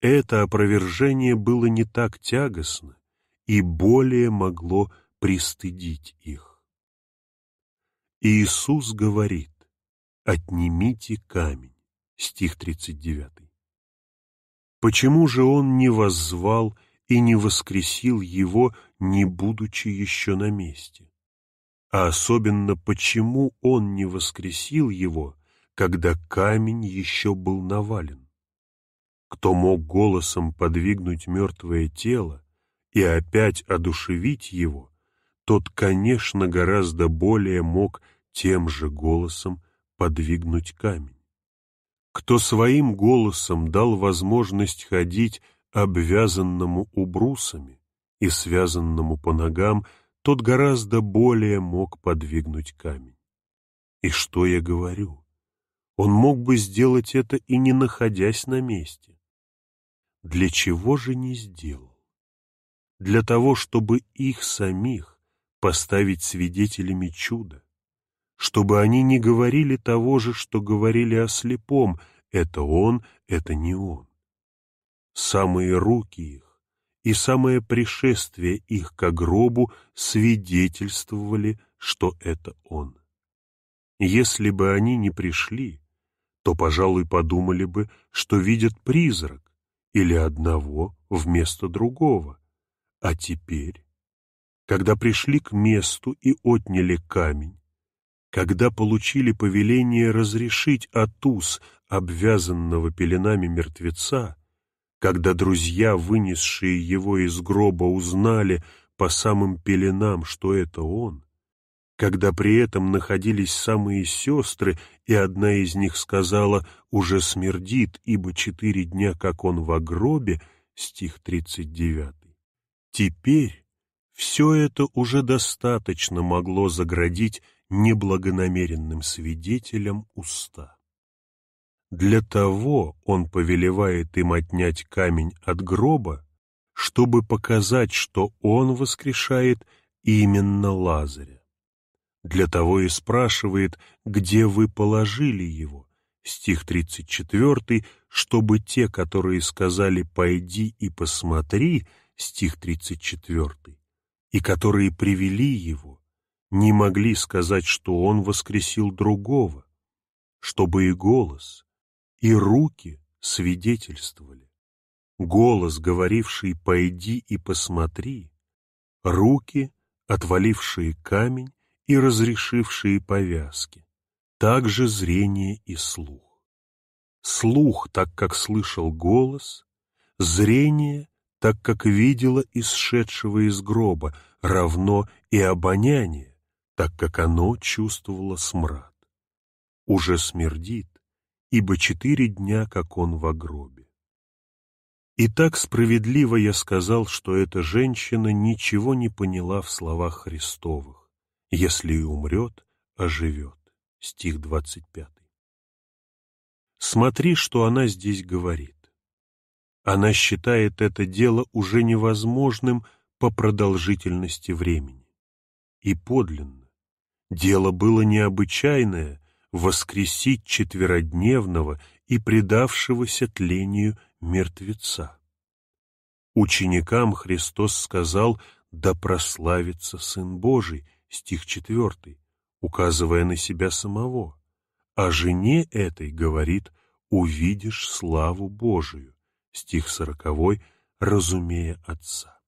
Speaker 3: это опровержение было не так тягостно и более могло пристыдить их. Иисус говорит «Отнимите камень» стих 39. Почему же он не воззвал и не воскресил его, не будучи еще на месте? А особенно, почему он не воскресил его, когда камень еще был навален? Кто мог голосом подвигнуть мертвое тело и опять одушевить его, тот, конечно, гораздо более мог тем же голосом подвигнуть камень кто своим голосом дал возможность ходить обвязанному убрусами и связанному по ногам, тот гораздо более мог подвигнуть камень. И что я говорю? Он мог бы сделать это и не находясь на месте. Для чего же не сделал? Для того, чтобы их самих поставить свидетелями чуда, чтобы они не говорили того же, что говорили о слепом, это он, это не он. Самые руки их и самое пришествие их к гробу свидетельствовали, что это он. Если бы они не пришли, то, пожалуй, подумали бы, что видят призрак или одного вместо другого. А теперь, когда пришли к месту и отняли камень, когда получили повеление разрешить Атус, обвязанного пеленами мертвеца, когда друзья, вынесшие его из гроба, узнали по самым пеленам, что это он, когда при этом находились самые сестры, и одна из них сказала «уже смердит, ибо четыре дня, как он в гробе», стих 39. Теперь все это уже достаточно могло заградить неблагонамеренным свидетелям уста. Для того он повелевает им отнять камень от гроба, чтобы показать, что он воскрешает именно Лазаря. Для того и спрашивает, где вы положили его, стих 34, чтобы те, которые сказали «пойди и посмотри», стих 34, и которые привели его, не могли сказать, что он воскресил другого, чтобы и голос, и руки свидетельствовали. Голос, говоривший «пойди и посмотри», руки, отвалившие камень и разрешившие повязки, также зрение и слух. Слух, так как слышал голос, зрение, так как видела исшедшего из гроба, равно и обоняние, так как оно чувствовало смрад. Уже смердит, ибо четыре дня, как он в гробе. И так справедливо я сказал, что эта женщина ничего не поняла в словах Христовых. Если и умрет, оживет. Стих 25. Смотри, что она здесь говорит. Она считает это дело уже невозможным по продолжительности времени. И подлинно. Дело было необычайное — воскресить четверодневного и предавшегося тлению мертвеца. Ученикам Христос сказал «Да прославится Сын Божий», стих 4, указывая на себя самого. А жене этой говорит «Увидишь славу Божию», стих 40, разумея Отца.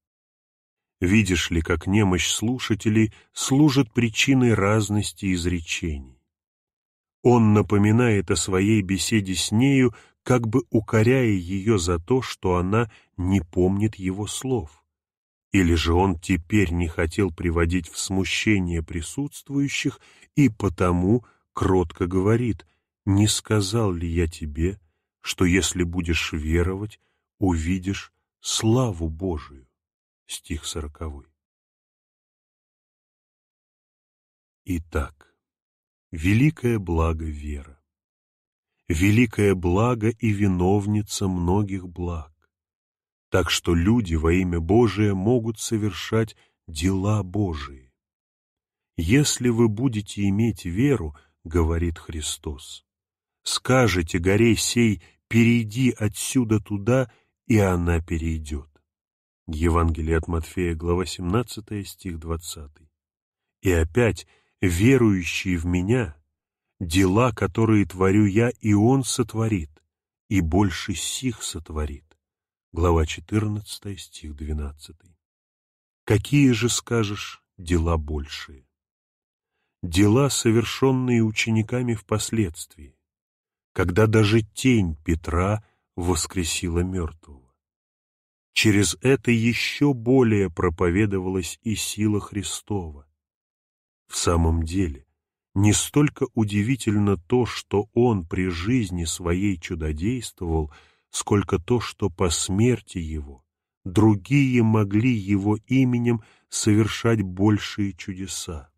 Speaker 3: Видишь ли, как немощь слушателей служит причиной разности изречений. Он напоминает о своей беседе с нею, как бы укоряя ее за то, что она не помнит его слов. Или же он теперь не хотел приводить в смущение присутствующих и потому кротко говорит, «Не сказал ли я тебе, что если будешь веровать, увидишь славу Божию?» стих сороковой. Итак, великое благо вера, великое благо и виновница многих благ, так что люди во имя Божие могут совершать дела Божии. Если вы будете иметь веру, говорит Христос, скажете горе сей, перейди отсюда туда, и она перейдет. Евангелие от Матфея, глава 17, стих 20. «И опять, верующий в Меня, дела, которые творю Я, и Он сотворит, и больше сих сотворит». Глава 14, стих 12. «Какие же, скажешь, дела большие?» Дела, совершенные учениками впоследствии, когда даже тень Петра воскресила мертвого. Через это еще более проповедовалась и сила Христова. В самом деле, не столько удивительно то, что он при жизни своей чудодействовал, сколько то, что по смерти его другие могли его именем совершать большие чудеса.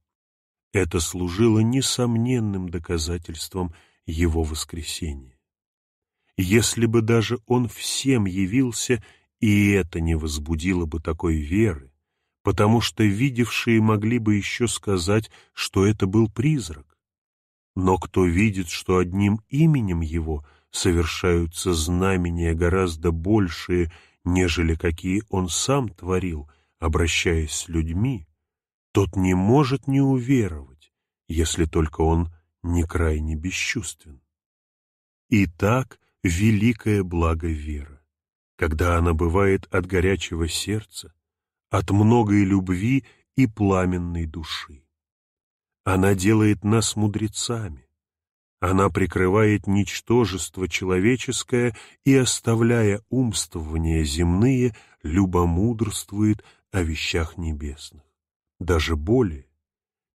Speaker 3: Это служило несомненным доказательством его воскресения. Если бы даже он всем явился и это не возбудило бы такой веры, потому что видевшие могли бы еще сказать, что это был призрак. Но кто видит, что одним именем его совершаются знамения гораздо большие, нежели какие он сам творил, обращаясь с людьми, тот не может не уверовать, если только он не крайне бесчувствен. И так великое благо веры когда она бывает от горячего сердца, от многой любви и пламенной души. Она делает нас мудрецами, она прикрывает ничтожество человеческое и, оставляя умствования земные, любомудрствует о вещах небесных. Даже более,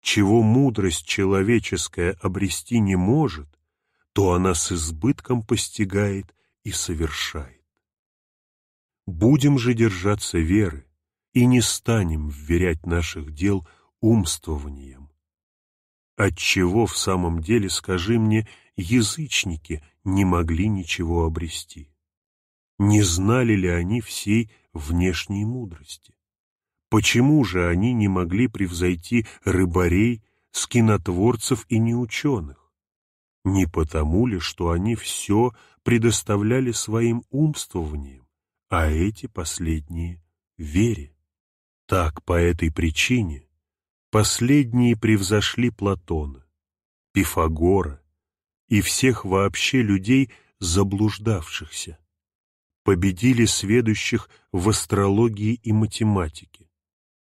Speaker 3: чего мудрость человеческая обрести не может, то она с избытком постигает и совершает. Будем же держаться веры и не станем вверять наших дел умствованием. Отчего в самом деле, скажи мне, язычники не могли ничего обрести? Не знали ли они всей внешней мудрости? Почему же они не могли превзойти рыбарей, скинотворцев и неученых? Не потому ли, что они все предоставляли своим умствованием? а эти последние — вере. Так, по этой причине, последние превзошли Платона, Пифагора и всех вообще людей, заблуждавшихся, победили сведущих в астрологии и математике,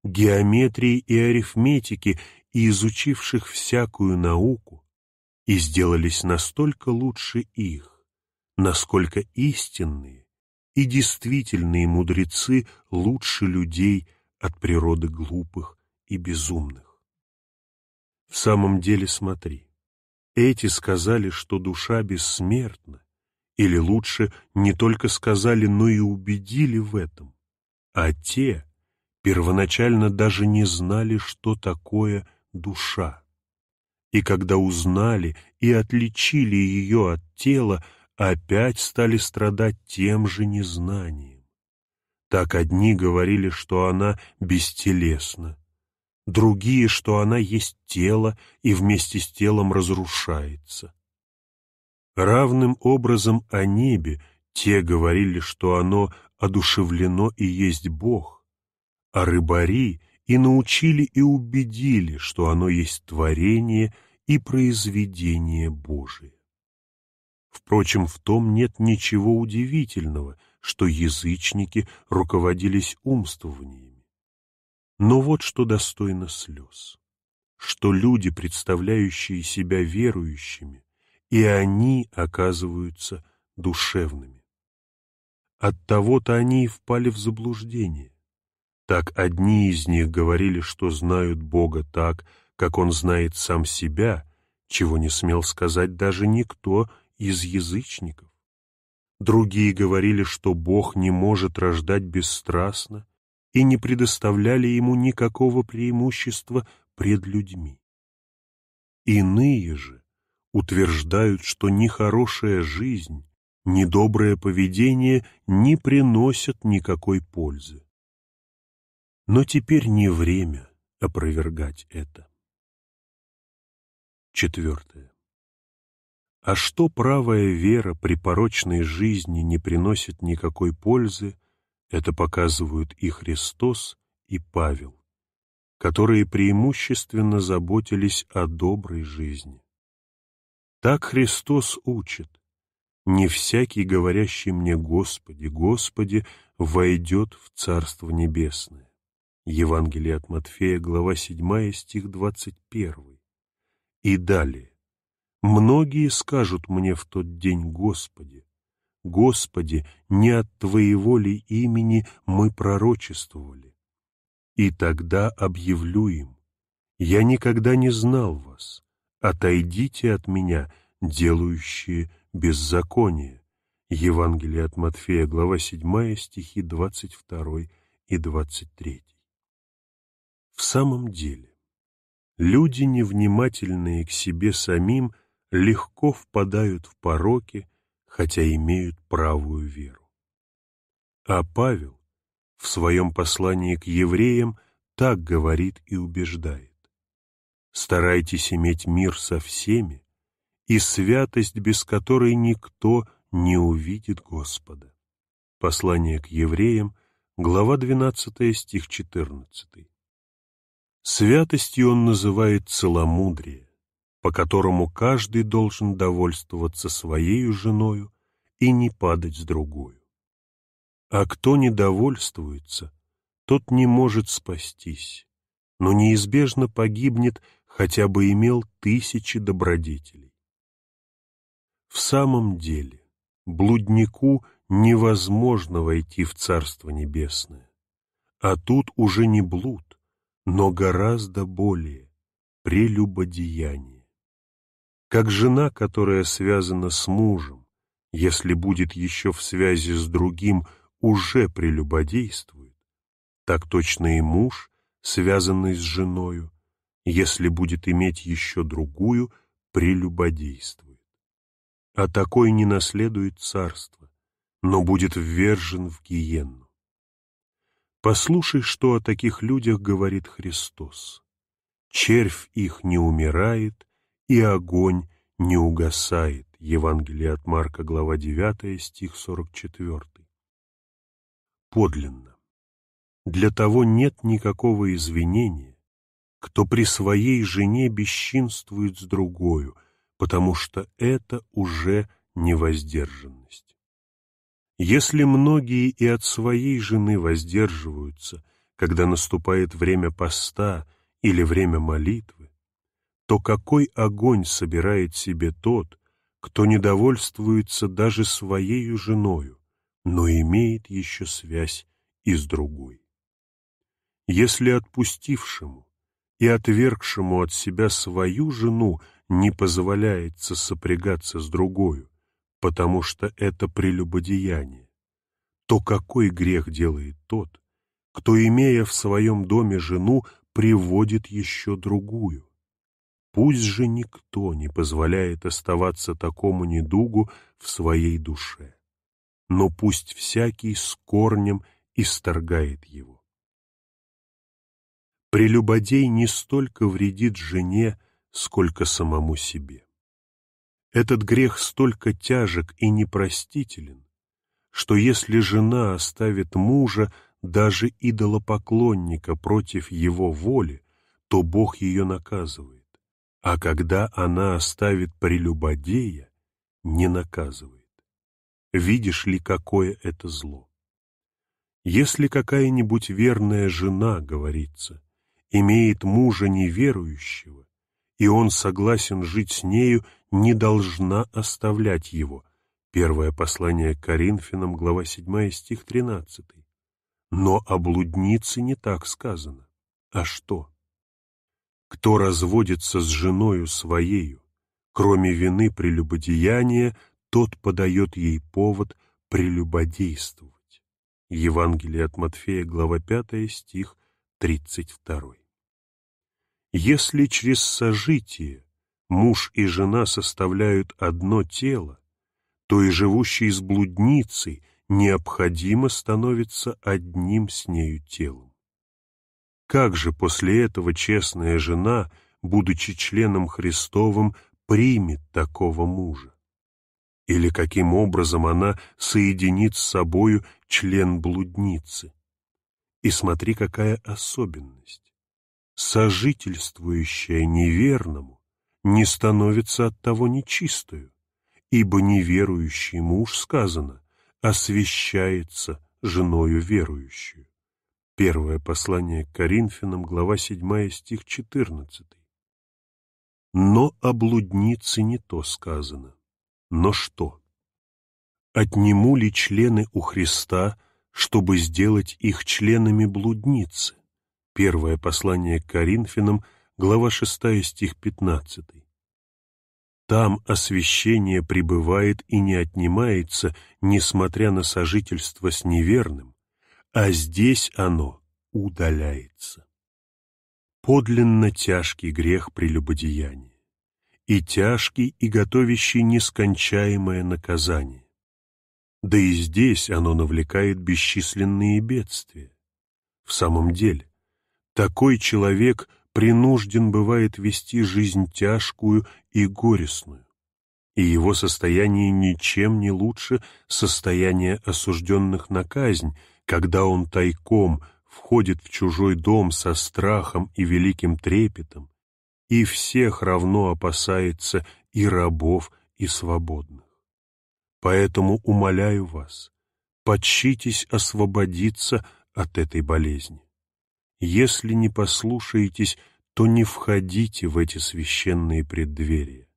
Speaker 3: геометрии и арифметике и изучивших всякую науку, и сделались настолько лучше их, насколько истинные, и действительные мудрецы лучше людей от природы глупых и безумных. В самом деле смотри, эти сказали, что душа бессмертна, или лучше, не только сказали, но и убедили в этом, а те первоначально даже не знали, что такое душа. И когда узнали и отличили ее от тела, опять стали страдать тем же незнанием. Так одни говорили, что она бестелесна, другие, что она есть тело и вместе с телом разрушается. Равным образом о небе те говорили, что оно одушевлено и есть Бог, а рыбари и научили и убедили, что оно есть творение и произведение Божие. Впрочем, в том нет ничего удивительного, что язычники руководились умствованиями. Но вот что достойно слез, что люди, представляющие себя верующими, и они оказываются душевными. Оттого-то они и впали в заблуждение. Так одни из них говорили, что знают Бога так, как Он знает сам себя, чего не смел сказать даже никто, из язычников. Другие говорили, что Бог не может рождать бесстрастно и не предоставляли ему никакого преимущества пред людьми. Иные же утверждают, что нехорошая жизнь, ни доброе поведение не приносят никакой пользы.
Speaker 1: Но теперь не время опровергать это. Четвертое. А что правая
Speaker 3: вера при порочной жизни не приносит никакой пользы, это показывают и Христос, и Павел, которые преимущественно заботились о доброй жизни. Так Христос учит, «Не всякий, говорящий мне «Господи, Господи», войдет в Царство Небесное». Евангелие от Матфея, глава 7, стих 21. И далее. Многие скажут мне в тот день, Господи, Господи, не от Твоего ли имени мы пророчествовали? И тогда объявлю им, я никогда не знал вас, отойдите от меня, делающие беззаконие. Евангелие от Матфея, глава 7, стихи 22 и 23. В самом деле, люди, невнимательные к себе самим, легко впадают в пороки, хотя имеют правую веру. А Павел в своем послании к евреям так говорит и убеждает. «Старайтесь иметь мир со всеми, и святость, без которой никто не увидит Господа». Послание к евреям, глава 12, стих 14. Святостью он называет целомудрие, по которому каждый должен довольствоваться своею женою и не падать с другой. А кто не довольствуется, тот не может спастись, но неизбежно погибнет, хотя бы имел тысячи добродетелей. В самом деле, блуднику невозможно войти в Царство Небесное, а тут уже не блуд, но гораздо более прелюбодеяние как жена, которая связана с мужем, если будет еще в связи с другим, уже прелюбодействует, так точно и муж, связанный с женою, если будет иметь еще другую, прелюбодействует. А такой не наследует царство, но будет ввержен в гиенну. Послушай, что о таких людях говорит Христос. Червь их не умирает, и огонь не угасает. Евангелие от Марка, глава 9, стих 44. Подлинно. Для того нет никакого извинения, кто при своей жене бесчинствует с другою, потому что это уже невоздержанность. Если многие и от своей жены воздерживаются, когда наступает время поста или время молитвы, то какой огонь собирает себе тот, кто недовольствуется даже своею женою, но имеет еще связь и с другой. Если отпустившему и отвергшему от себя свою жену не позволяется сопрягаться с другою, потому что это прелюбодеяние, то какой грех делает тот, кто, имея в своем доме жену, приводит еще другую? Пусть же никто не позволяет оставаться такому недугу в своей душе, но пусть всякий с корнем исторгает его. Прелюбодей не столько вредит жене, сколько самому себе. Этот грех столько тяжек и непростителен, что если жена оставит мужа, даже идолопоклонника против его воли, то Бог ее наказывает а когда она оставит прелюбодея, не наказывает. Видишь ли, какое это зло? Если какая-нибудь верная жена, говорится, имеет мужа неверующего, и он согласен жить с нею, не должна оставлять его. Первое послание к Коринфянам, глава 7, стих 13. Но о блуднице не так сказано. А что? Кто разводится с женою своею, кроме вины прелюбодеяния, тот подает ей повод прелюбодействовать. Евангелие от Матфея, глава 5, стих 32. Если через сожитие муж и жена составляют одно тело, то и живущий с блудницей необходимо становится одним с нею телом. Как же после этого честная жена, будучи членом Христовым, примет такого мужа? Или каким образом она соединит с собою член блудницы? И смотри, какая особенность. Сожительствующая неверному не становится от того нечистую, ибо неверующий муж, сказано, освящается женою верующую. Первое послание к Коринфянам, глава 7, стих 14. Но о блуднице не то сказано. Но что? Отниму ли члены у Христа, чтобы сделать их членами блудницы? Первое послание к Коринфянам, глава 6, стих 15. Там освящение пребывает и не отнимается, несмотря на сожительство с неверным, а здесь оно удаляется. Подлинно тяжкий грех прелюбодеяния, и тяжкий, и готовящий нескончаемое наказание. Да и здесь оно навлекает бесчисленные бедствия. В самом деле, такой человек принужден бывает вести жизнь тяжкую и горестную, и его состояние ничем не лучше состояния осужденных на казнь, когда он тайком входит в чужой дом со страхом и великим трепетом, и всех равно опасается и рабов, и свободных. Поэтому умоляю вас, подчитесь освободиться от этой болезни. Если не послушаетесь, то не входите в эти священные преддверия.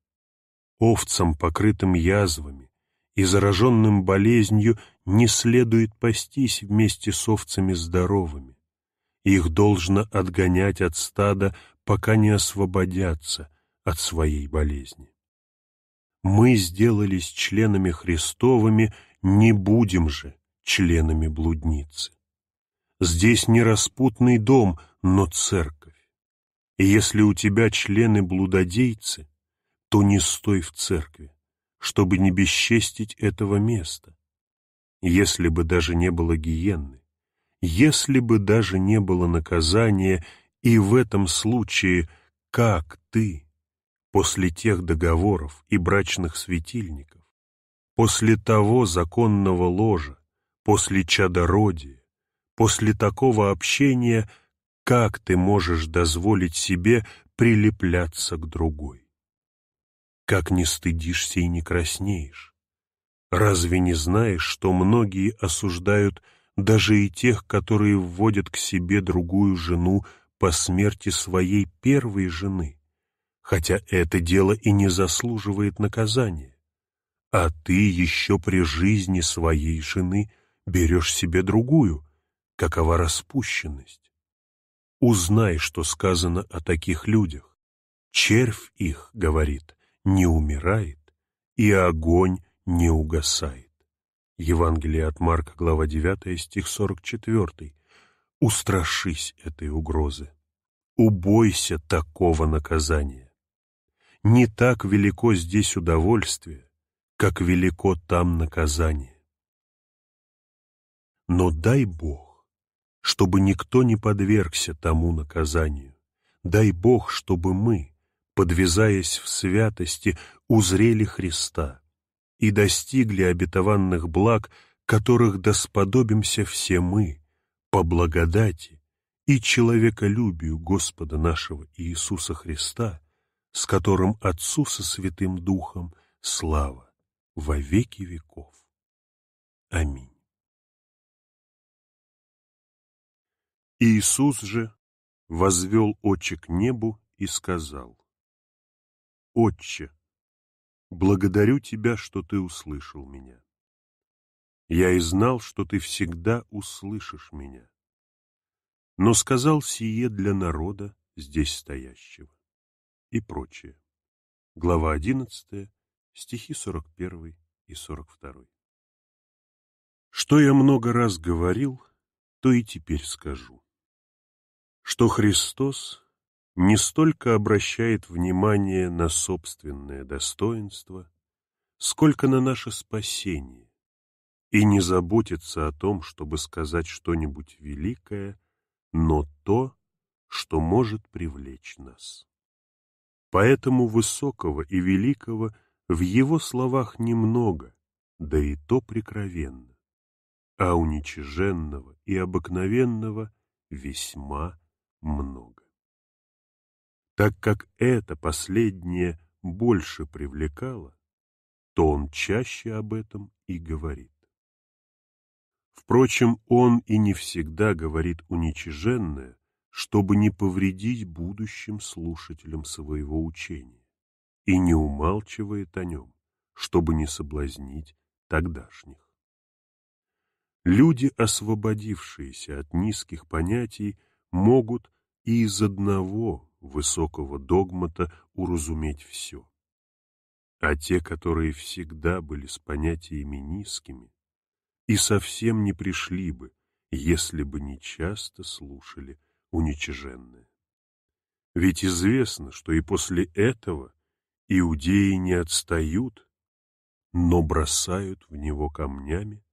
Speaker 3: Овцам, покрытым язвами и зараженным болезнью, не следует пастись вместе с овцами здоровыми. Их должно отгонять от стада, пока не освободятся от своей болезни. Мы сделались членами Христовыми, не будем же членами блудницы. Здесь не распутный дом, но церковь. И если у тебя члены блудодейцы, то не стой в церкви, чтобы не бесчестить этого места, если бы даже не было гиенны, если бы даже не было наказания, и в этом случае как ты, после тех договоров и брачных светильников, после того законного ложа, после чадородия, после такого общения, как ты можешь дозволить себе прилепляться к другой? Как не стыдишься и не краснеешь? Разве не знаешь, что многие осуждают даже и тех, которые вводят к себе другую жену по смерти своей первой жены, хотя это дело и не заслуживает наказания? А ты еще при жизни своей жены берешь себе другую, какова распущенность? Узнай, что сказано о таких людях. Червь их, говорит, не умирает, и огонь не угасает. Евангелие от Марка, глава 9, стих 44. Устрашись этой угрозы. Убойся такого наказания. Не так велико здесь удовольствие, как велико там наказание. Но дай Бог, чтобы никто не подвергся тому наказанию. Дай Бог, чтобы мы, подвязаясь в святости, узрели Христа, и достигли обетованных благ, которых досподобимся все мы, по благодати и человеколюбию Господа нашего Иисуса Христа, с которым Отцу со Святым Духом слава во веки веков. Аминь. Иисус же возвел очи к небу и сказал, «Отче, благодарю тебя, что ты услышал меня. Я и знал, что ты всегда услышишь меня. Но сказал сие для народа, здесь стоящего. И прочее. Глава 11, стихи 41 и 42. Что я много раз говорил, то и теперь скажу. Что Христос не столько обращает внимание на собственное достоинство, сколько на наше спасение, и не заботится о том, чтобы сказать что-нибудь великое, но то, что может привлечь нас. Поэтому высокого и великого в его словах немного, да и то прикровенно, а уничиженного и обыкновенного весьма много. Так как это последнее больше привлекало, то он чаще об этом и говорит. Впрочем, он и не всегда говорит уничиженное, чтобы не повредить будущим слушателям своего учения, и не умалчивает о нем, чтобы не соблазнить тогдашних. Люди, освободившиеся от низких понятий, могут и из одного высокого догмата уразуметь все. А те, которые всегда были с понятиями низкими, и совсем не пришли бы, если бы не часто слушали уничиженное. Ведь известно, что и после этого иудеи не отстают, но бросают в него камнями,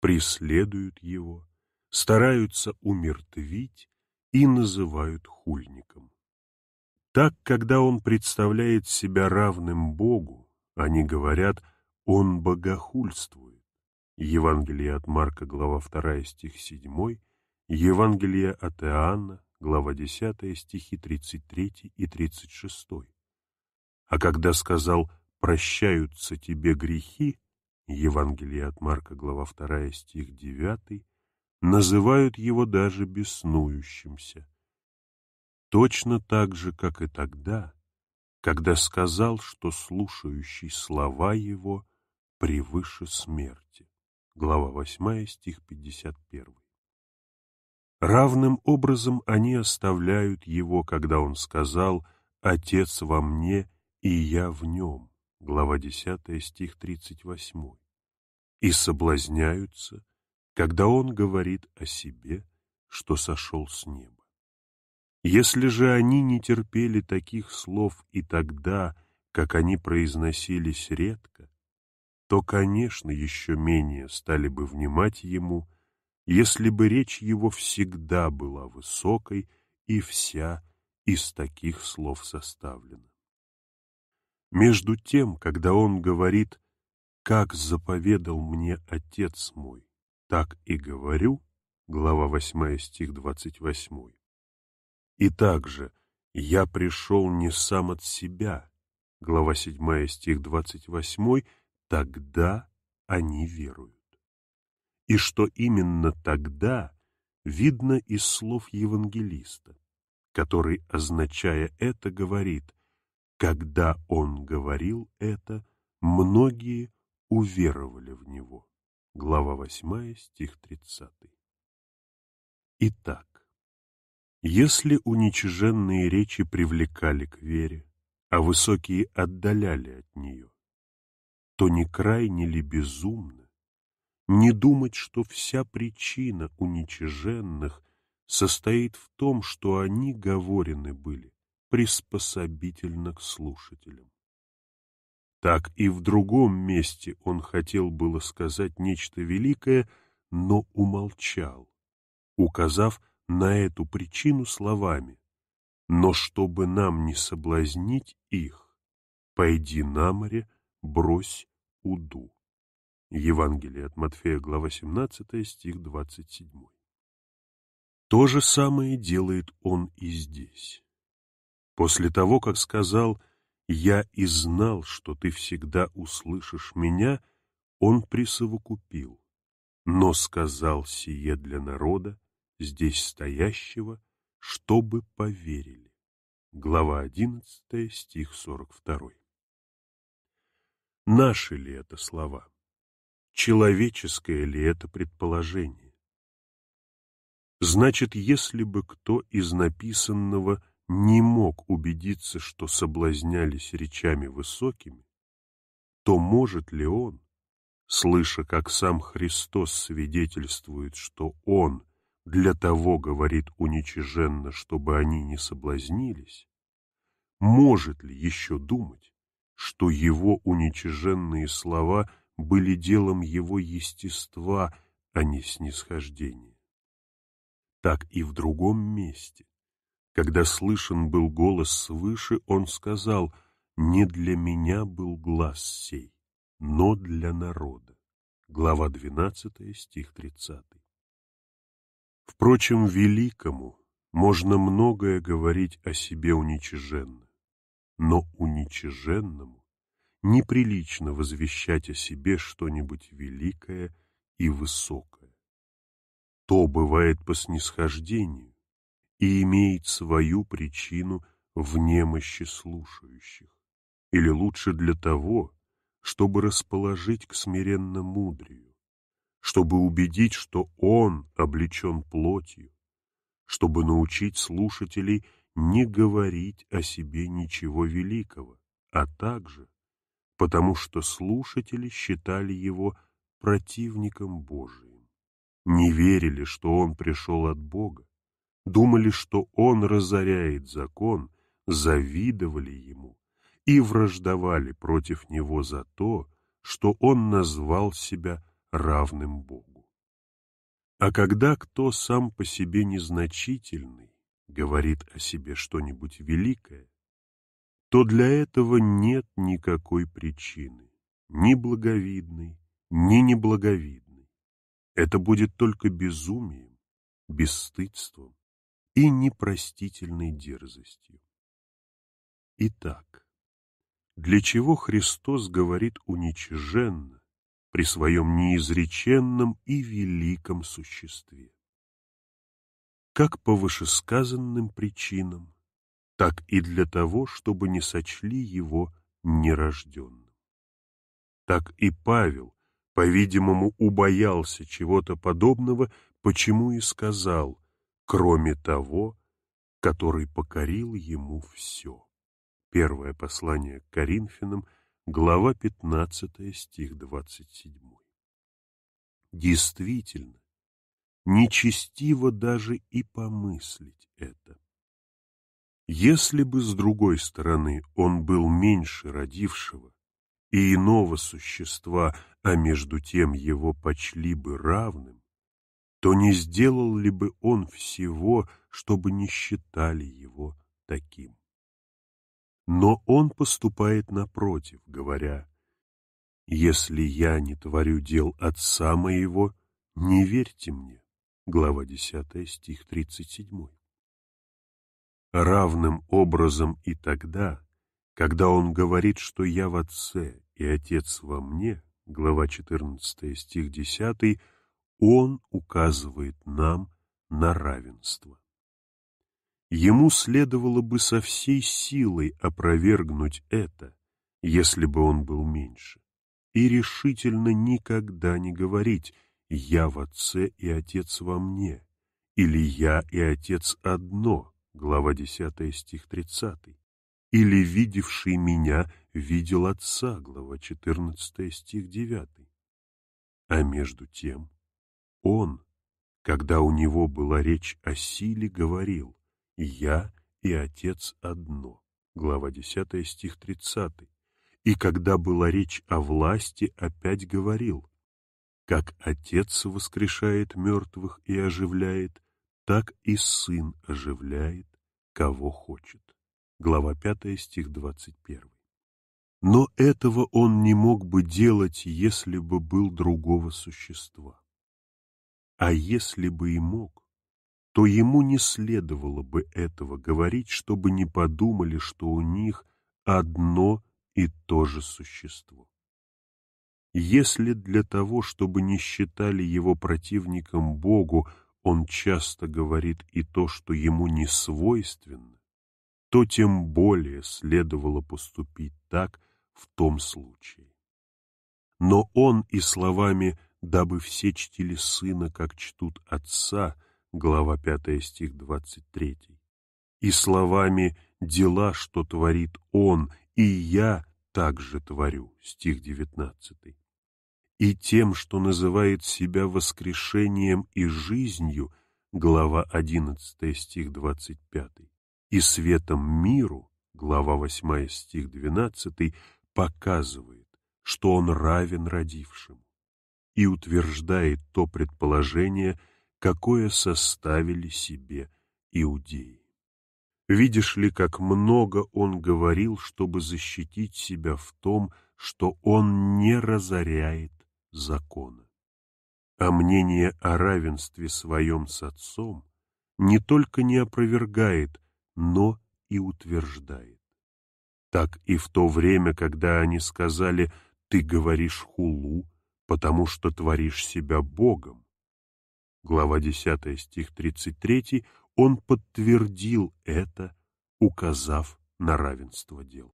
Speaker 3: преследуют его, стараются умертвить и называют хульником. Так, когда он представляет себя равным Богу, они говорят «он богохульствует». Евангелие от Марка, глава 2, стих 7, Евангелие от Иоанна, глава 10, стихи 33 и 36. А когда сказал «прощаются тебе грехи», Евангелие от Марка, глава 2, стих 9, называют его даже беснующимся – Точно так же, как и тогда, когда сказал, что слушающий слова его превыше смерти. Глава 8, стих 51. Равным образом они оставляют его, когда он сказал «Отец во мне, и я в нем» глава 10, стих 38, и соблазняются, когда он говорит о себе, что сошел с неба. Если же они не терпели таких слов и тогда, как они произносились редко, то, конечно, еще менее стали бы внимать ему, если бы речь его всегда была высокой и вся из таких слов составлена. Между тем, когда он говорит «Как заповедал мне Отец мой, так и говорю», глава 8, стих 28, и также «Я пришел не сам от себя» глава 7 стих 28 «Тогда они веруют». И что именно тогда видно из слов евангелиста, который, означая это, говорит «Когда он говорил это, многие уверовали в него». Глава 8, стих 30. Итак, если уничиженные речи привлекали к вере, а высокие отдаляли от нее, то не крайне ли безумно не думать, что вся причина уничиженных состоит в том, что они говорены были приспособительно к слушателям. Так и в другом месте он хотел было сказать нечто великое, но умолчал, указав на эту причину словами «Но чтобы нам не соблазнить их, пойди на море, брось уду». Евангелие от Матфея, глава 17, стих 27. То же самое делает он и здесь. После того, как сказал «Я и знал, что ты всегда услышишь меня», он присовокупил, но сказал сие для народа, здесь стоящего, чтобы поверили. Глава 11, стих 42. Наши ли это слова? Человеческое ли это предположение? Значит, если бы кто из написанного не мог убедиться, что соблазнялись речами высокими, то может ли он, слыша, как сам Христос свидетельствует, что он для того, говорит уничиженно, чтобы они не соблазнились, может ли еще думать, что его уничиженные слова были делом его естества, а не снисхождения? Так и в другом месте. Когда слышен был голос свыше, он сказал, «Не для меня был глаз сей, но для народа». Глава 12, стих 30. Впрочем, великому можно многое говорить о себе уничиженно, но уничиженному неприлично возвещать о себе что-нибудь великое и высокое. То бывает по снисхождению и имеет свою причину в немощи слушающих, или лучше для того, чтобы расположить к смиренно мудрию, чтобы убедить, что он облечен плотью, чтобы научить слушателей не говорить о себе ничего великого, а также потому что слушатели считали его противником Божиим, не верили, что он пришел от Бога, думали, что он разоряет закон, завидовали ему и враждовали против него за то, что он назвал себя равным Богу. А когда кто сам по себе незначительный говорит о себе что-нибудь великое, то для этого нет никакой причины, ни благовидной, ни неблаговидной. Это будет только безумием, бесстыдством и непростительной дерзостью. Итак, для чего Христос говорит уничиженно, при своем неизреченном и великом существе. Как по вышесказанным причинам, так и для того, чтобы не сочли его нерожденным. Так и Павел, по-видимому, убоялся чего-то подобного, почему и сказал «кроме того, который покорил ему все». Первое послание к Коринфянам – Глава 15, стих 27. Действительно, нечестиво даже и помыслить это. Если бы, с другой стороны, он был меньше родившего и иного существа, а между тем его почли бы равным, то не сделал ли бы он всего, чтобы не считали его таким? Но он поступает напротив, говоря, «Если я не творю дел Отца моего, не верьте мне». Глава 10, стих 37. Равным образом и тогда, когда он говорит, что я в Отце и Отец во мне, глава 14, стих 10, он указывает нам на равенство. Ему следовало бы со всей силой опровергнуть это, если бы он был меньше, и решительно никогда не говорить «я в отце и отец во мне» или «я и отец одно» глава 10 стих 30 или «видевший меня видел отца» глава 14 стих 9. А между тем он, когда у него была речь о силе, говорил «Я и Отец одно» глава 10 стих 30. «И когда была речь о власти, опять говорил, как Отец воскрешает мертвых и оживляет, так и Сын оживляет, кого хочет». Глава 5 стих 21. Но этого он не мог бы делать, если бы был другого существа. А если бы и мог, то ему не следовало бы этого говорить, чтобы не подумали, что у них одно и то же существо. Если для того, чтобы не считали его противником Богу, он часто говорит и то, что ему не свойственно, то тем более следовало поступить так в том случае. Но он и словами «дабы все чтили сына, как чтут отца», глава 5, стих 23, и словами «дела, что творит Он, и я также творю», стих 19, и тем, что называет себя воскрешением и жизнью, глава 11, стих 25, и светом миру, глава 8, стих 12, показывает, что он равен родившему и утверждает то предположение, какое составили себе иудеи. Видишь ли, как много он говорил, чтобы защитить себя в том, что он не разоряет закона. А мнение о равенстве своем с отцом не только не опровергает, но и утверждает. Так и в то время, когда они сказали «ты говоришь хулу, потому что творишь себя Богом», глава 10, стих 33, он подтвердил это, указав на равенство дел.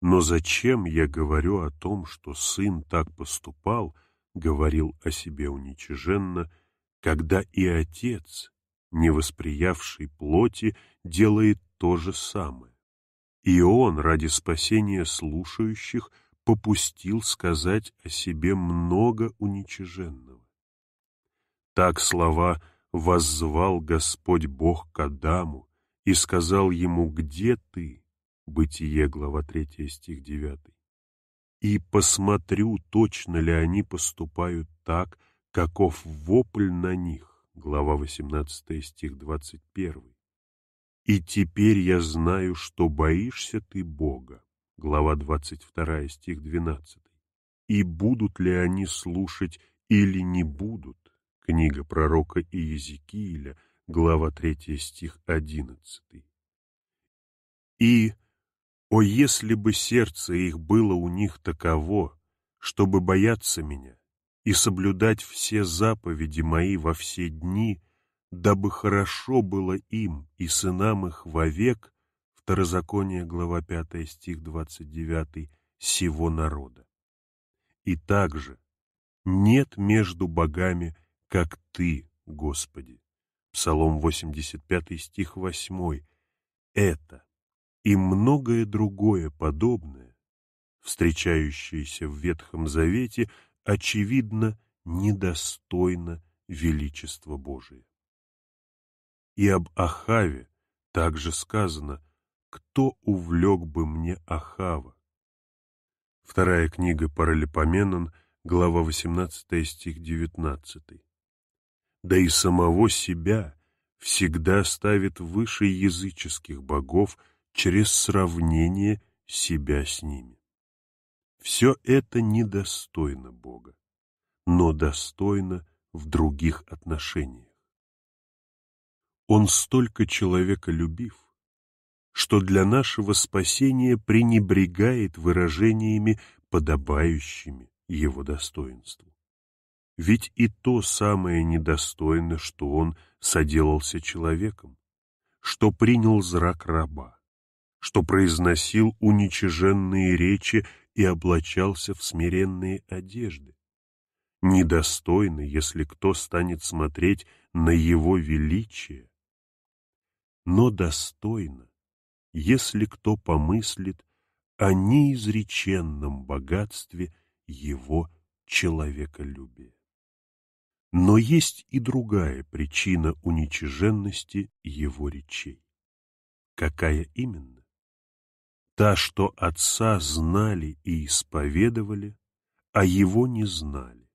Speaker 3: Но зачем я говорю о том, что сын так поступал, говорил о себе уничиженно, когда и отец, не восприявший плоти, делает то же самое? И он ради спасения слушающих – попустил сказать о себе много уничиженного. Так слова «воззвал Господь Бог к Адаму и сказал ему, где ты?» Бытие, глава 3, стих 9. «И посмотрю, точно ли они поступают так, каков вопль на них» глава 18 стих 21. «И теперь я знаю, что боишься ты Бога, глава 22, стих 12. «И будут ли они слушать или не будут?» Книга пророка Иезекииля, глава 3, стих 11. «И, о, если бы сердце их было у них таково, чтобы бояться меня и соблюдать все заповеди мои во все дни, дабы хорошо было им и сынам их вовек, Второзаконие, глава 5, стих 29, «сего народа». И также «нет между богами, как Ты, Господи». Псалом 85, стих 8. Это и многое другое подобное, встречающееся в Ветхом Завете, очевидно, недостойно величества Божия. И об Ахаве также сказано – кто увлек бы мне Ахава. Вторая книга Паралипоменон, глава 18, стих 19. Да и самого себя всегда ставит выше языческих богов через сравнение себя с ними. Все это недостойно Бога, но достойно в других отношениях. Он столько человека любив, что для нашего спасения пренебрегает выражениями, подобающими его достоинству. Ведь и то самое недостойно, что он соделался человеком, что принял зрак раба, что произносил уничиженные речи и облачался в смиренные одежды. Недостойно, если кто станет смотреть на его величие, но достойно, если кто помыслит о неизреченном богатстве его человеколюбия. Но есть и другая причина уничиженности его речей. Какая именно? Та, что отца знали и исповедовали, а его не знали.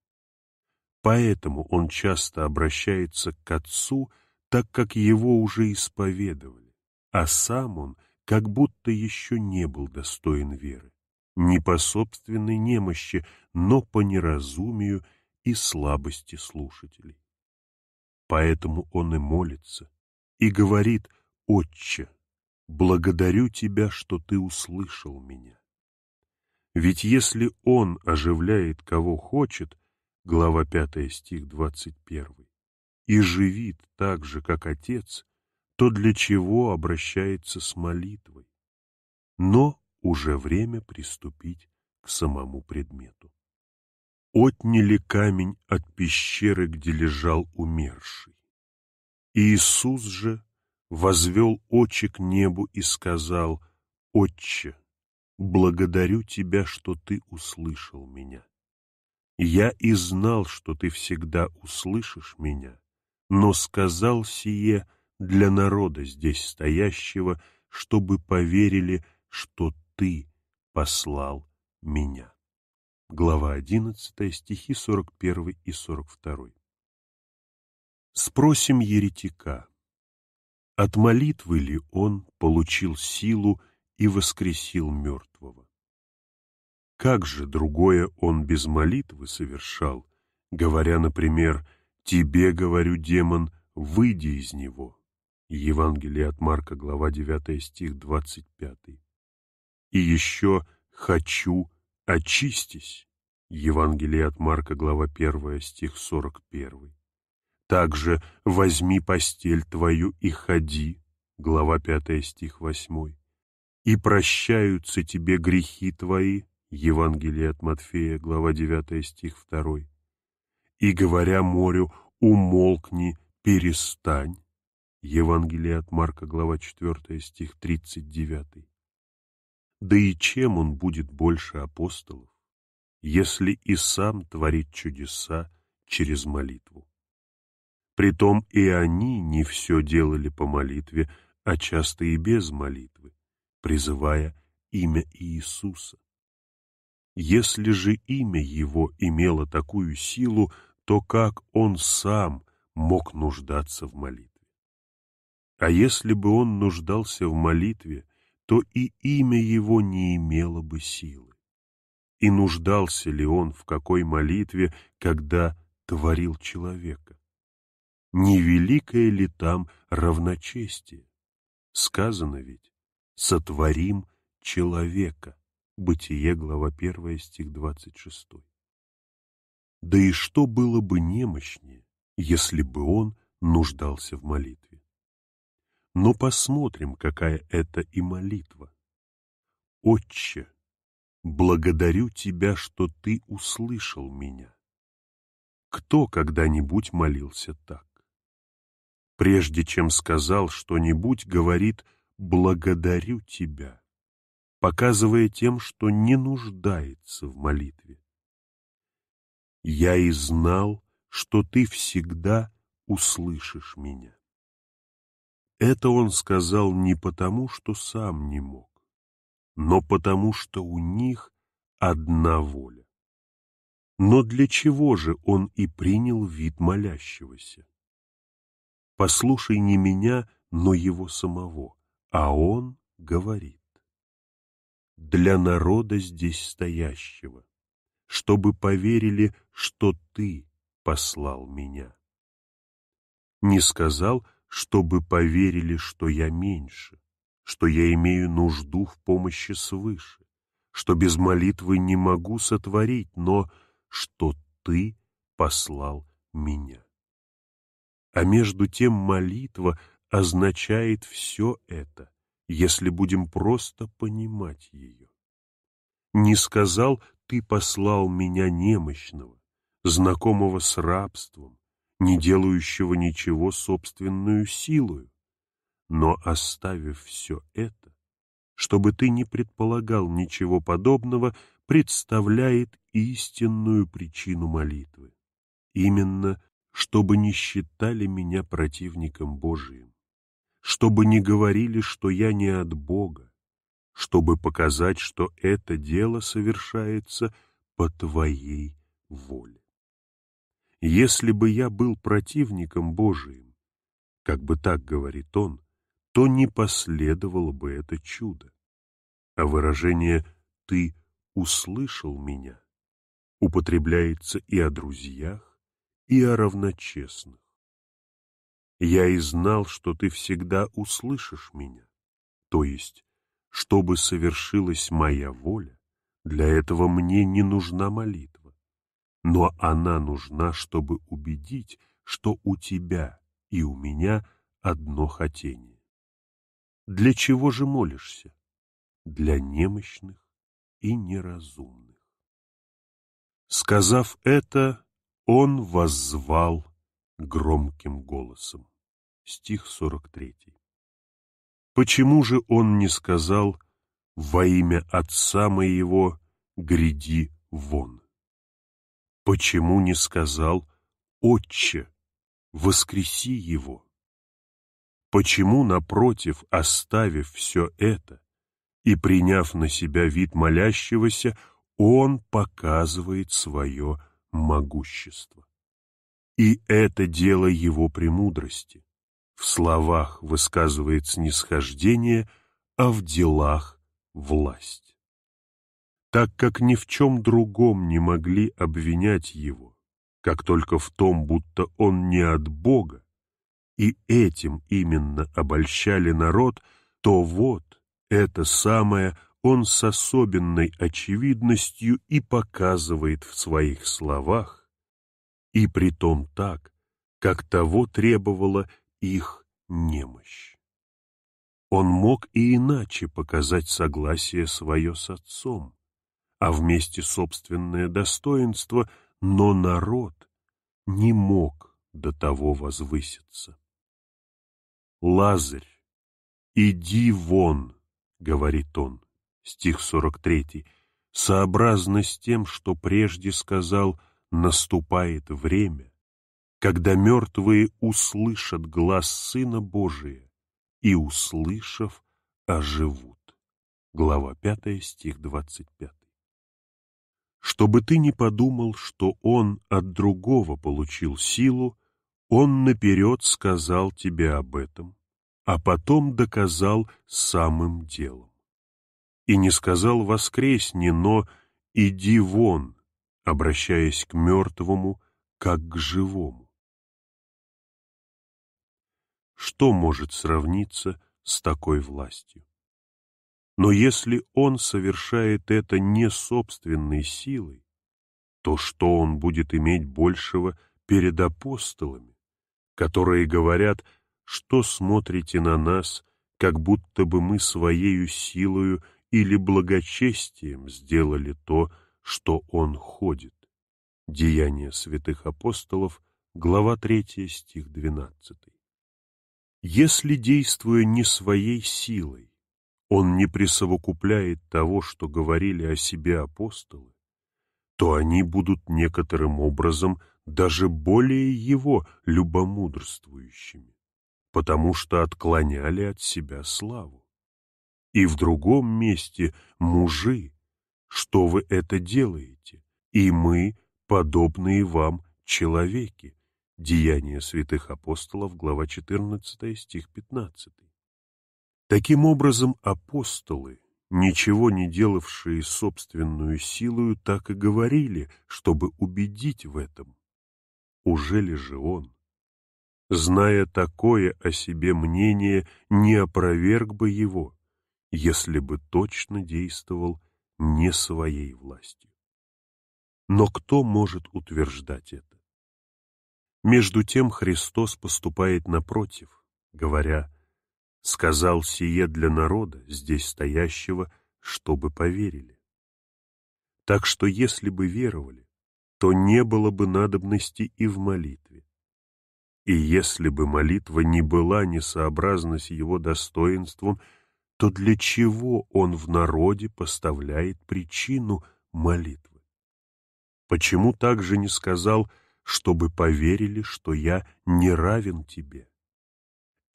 Speaker 3: Поэтому он часто обращается к отцу, так как его уже исповедовали, а сам он как будто еще не был достоин веры, не по собственной немощи, но по неразумию и слабости слушателей. Поэтому он и молится, и говорит «Отче, благодарю Тебя, что Ты услышал меня». Ведь если Он оживляет кого хочет, глава 5 стих 21, и живит так же, как Отец, то для чего обращается с молитвой. Но уже время приступить к самому предмету. Отняли камень от пещеры, где лежал умерший. Иисус же возвел очи к небу и сказал, «Отче, благодарю Тебя, что Ты услышал меня. Я и знал, что Ты всегда услышишь меня, но сказал сие — для народа здесь стоящего, чтобы поверили, что Ты послал меня. Глава 11, стихи 41 и 42. Спросим еретика, от молитвы ли он получил силу и воскресил мертвого? Как же другое он без молитвы совершал, говоря, например, «Тебе, говорю, демон, выйди из него». Евангелие от Марка, глава 9, стих 25. И еще «хочу, очистись». Евангелие от Марка, глава 1, стих 41. Также «возьми постель твою и ходи», глава 5, стих 8. «И прощаются тебе грехи твои», Евангелие от Матфея, глава 9, стих 2. «И говоря морю, умолкни, перестань», Евангелие от Марка, глава 4, стих 39. Да и чем он будет больше апостолов, если и сам творит чудеса через молитву? Притом и они не все делали по молитве, а часто и без молитвы, призывая имя Иисуса. Если же имя его имело такую силу, то как он сам мог нуждаться в молитве? А если бы он нуждался в молитве, то и имя его не имело бы силы. И нуждался ли он в какой молитве, когда творил человека? Не великое ли там равночестие? Сказано ведь, сотворим человека. Бытие, глава 1, стих 26. Да и что было бы немощнее, если бы он нуждался в молитве? Но посмотрим, какая это и молитва. «Отче, благодарю Тебя, что Ты услышал меня». Кто когда-нибудь молился так? Прежде чем сказал что-нибудь, говорит «благодарю Тебя», показывая тем, что не нуждается в молитве. «Я и знал, что Ты всегда услышишь меня». Это он сказал не потому, что сам не мог, но потому, что у них одна воля. Но для чего же он и принял вид молящегося? «Послушай не меня, но его самого», а он говорит. «Для народа здесь стоящего, чтобы поверили, что ты послал меня». Не сказал, чтобы поверили, что я меньше, что я имею нужду в помощи свыше, что без молитвы не могу сотворить, но что Ты послал меня. А между тем молитва означает все это, если будем просто понимать ее. Не сказал «Ты послал меня немощного», знакомого с рабством, не делающего ничего собственную силою, но оставив все это, чтобы ты не предполагал ничего подобного, представляет истинную причину молитвы. Именно, чтобы не считали меня противником Божиим, чтобы не говорили, что я не от Бога, чтобы показать, что это дело совершается по Твоей воле. Если бы я был противником Божиим, как бы так говорит он, то не последовало бы это чудо. А выражение «ты услышал меня» употребляется и о друзьях, и о равночестных. «Я и знал, что ты всегда услышишь меня», то есть, чтобы совершилась моя воля, для этого мне не нужна молитва. Но она нужна, чтобы убедить, что у тебя и у меня одно хотение. Для чего же молишься? Для немощных и неразумных. Сказав это, он воззвал громким голосом. Стих 43. Почему же он не сказал «Во имя Отца моего гряди вон»? Почему не сказал «Отче, воскреси его»? Почему, напротив, оставив все это и приняв на себя вид молящегося, он показывает свое могущество? И это дело его премудрости. В словах высказывает снисхождение, а в делах — власть так как ни в чем другом не могли обвинять его, как только в том, будто он не от Бога, и этим именно обольщали народ, то вот это самое он с особенной очевидностью и показывает в своих словах, и при том так, как того требовала их немощь. Он мог и иначе показать согласие свое с отцом, а вместе собственное достоинство, но народ не мог до того возвыситься. «Лазарь, иди вон!» — говорит он, стих 43, сообразно с тем, что прежде сказал «наступает время», когда мертвые услышат глаз Сына Божия и, услышав, оживут. Глава 5, стих 25. Чтобы ты не подумал, что он от другого получил силу, он наперед сказал тебе об этом, а потом доказал самым делом. И не сказал «воскресни», но «иди вон», обращаясь к мертвому, как к живому. Что может сравниться с такой властью? Но если он совершает это не собственной силой, то что он будет иметь большего перед апостолами, которые говорят, что смотрите на нас, как будто бы мы своею силою или благочестием сделали то, что он ходит. Деяния святых апостолов, глава 3, стих 12. Если, действуя не своей силой, он не присовокупляет того, что говорили о себе апостолы, то они будут некоторым образом даже более его любомудрствующими, потому что отклоняли от себя славу. И в другом месте «Мужи, что вы это делаете? И мы, подобные вам, человеки» Деяния святых апостолов, глава 14, стих 15. Таким образом, апостолы, ничего не делавшие собственную силою, так и говорили, чтобы убедить в этом. Уже ли же он, зная такое о себе мнение, не опроверг бы его, если бы точно действовал не своей властью? Но кто может утверждать это? Между тем Христос поступает напротив, говоря сказал сие для народа, здесь стоящего, чтобы поверили. Так что если бы веровали, то не было бы надобности и в молитве. И если бы молитва не была несообразна с его достоинством, то для чего он в народе поставляет причину молитвы? Почему также не сказал, чтобы поверили, что я не равен тебе?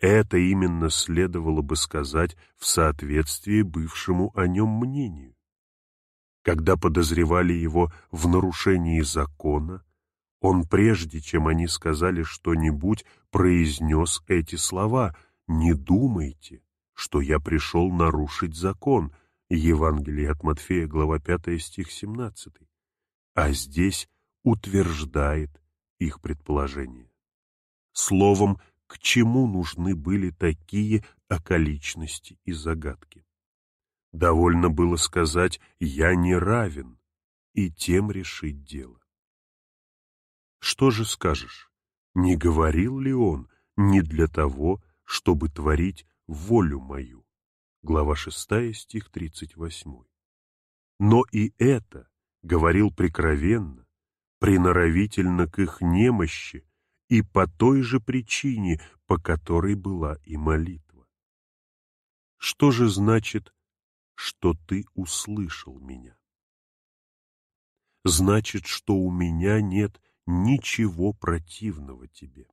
Speaker 3: Это именно следовало бы сказать в соответствии бывшему о нем мнению. Когда подозревали его в нарушении закона, он, прежде чем они сказали что-нибудь, произнес эти слова «Не думайте, что я пришел нарушить закон» Евангелие от Матфея, глава 5, стих 17, а здесь утверждает их предположение. Словом, к чему нужны были такие околичности и загадки. Довольно было сказать «я не равен» и тем решить дело. Что же скажешь, не говорил ли он не для того, чтобы творить волю мою? Глава 6, стих 38. Но и это говорил прикровенно, приноровительно к их немощи, и по той же причине, по которой была и молитва. Что же значит, что ты услышал меня? Значит, что у меня нет ничего противного тебе.